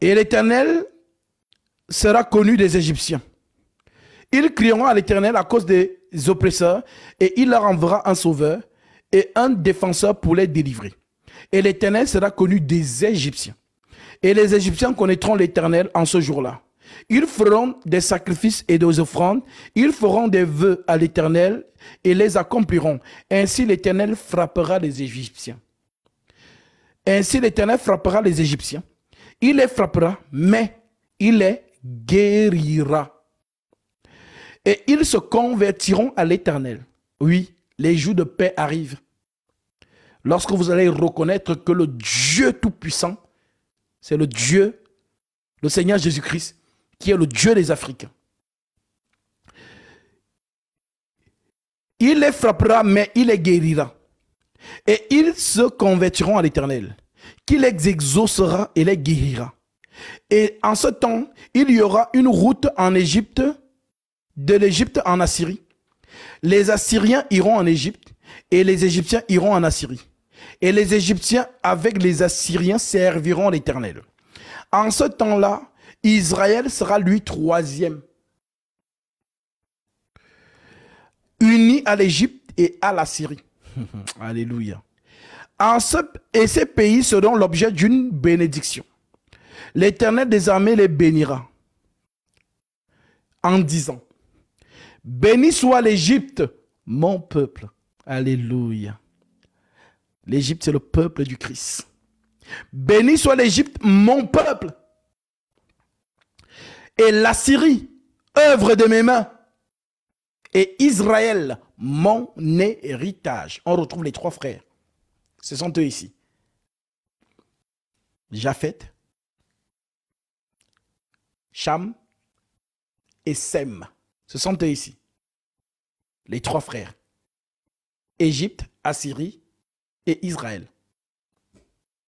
Et l'Éternel sera connu des Égyptiens. Ils crieront à l'Éternel à cause des oppresseurs, et il leur enverra un sauveur et un défenseur pour les délivrer. Et l'Éternel sera connu des Égyptiens. Et les Égyptiens connaîtront l'Éternel en ce jour-là. Ils feront des sacrifices et des offrandes, ils feront des vœux à l'Éternel et les accompliront. Ainsi l'Éternel frappera les Égyptiens. Ainsi l'Éternel frappera les Égyptiens. Il les frappera, mais il les guérira. Et ils se convertiront à l'Éternel. Oui, les jours de paix arrivent. Lorsque vous allez reconnaître que le Dieu Tout-Puissant c'est le Dieu, le Seigneur Jésus-Christ, qui est le Dieu des Africains. Il les frappera, mais il les guérira. Et ils se convertiront à l'Éternel, qui les exaucera et les guérira. Et en ce temps, il y aura une route en Égypte, de l'Égypte en Assyrie. Les Assyriens iront en Égypte et les Égyptiens iront en Assyrie. Et les Égyptiens avec les Assyriens serviront l'Éternel. En ce temps-là, Israël sera lui troisième, uni à l'Égypte et à la Syrie. Alléluia. et ces pays seront l'objet d'une bénédiction. L'Éternel des armées les bénira en disant, béni soit l'Égypte, mon peuple. Alléluia. L'Égypte, c'est le peuple du Christ. Béni soit l'Égypte, mon peuple. Et l'Assyrie, œuvre de mes mains. Et Israël, mon héritage. On retrouve les trois frères. Ce sont eux ici. Japheth, Cham et Sem. Ce sont eux ici. Les trois frères. Égypte, Assyrie et Israël.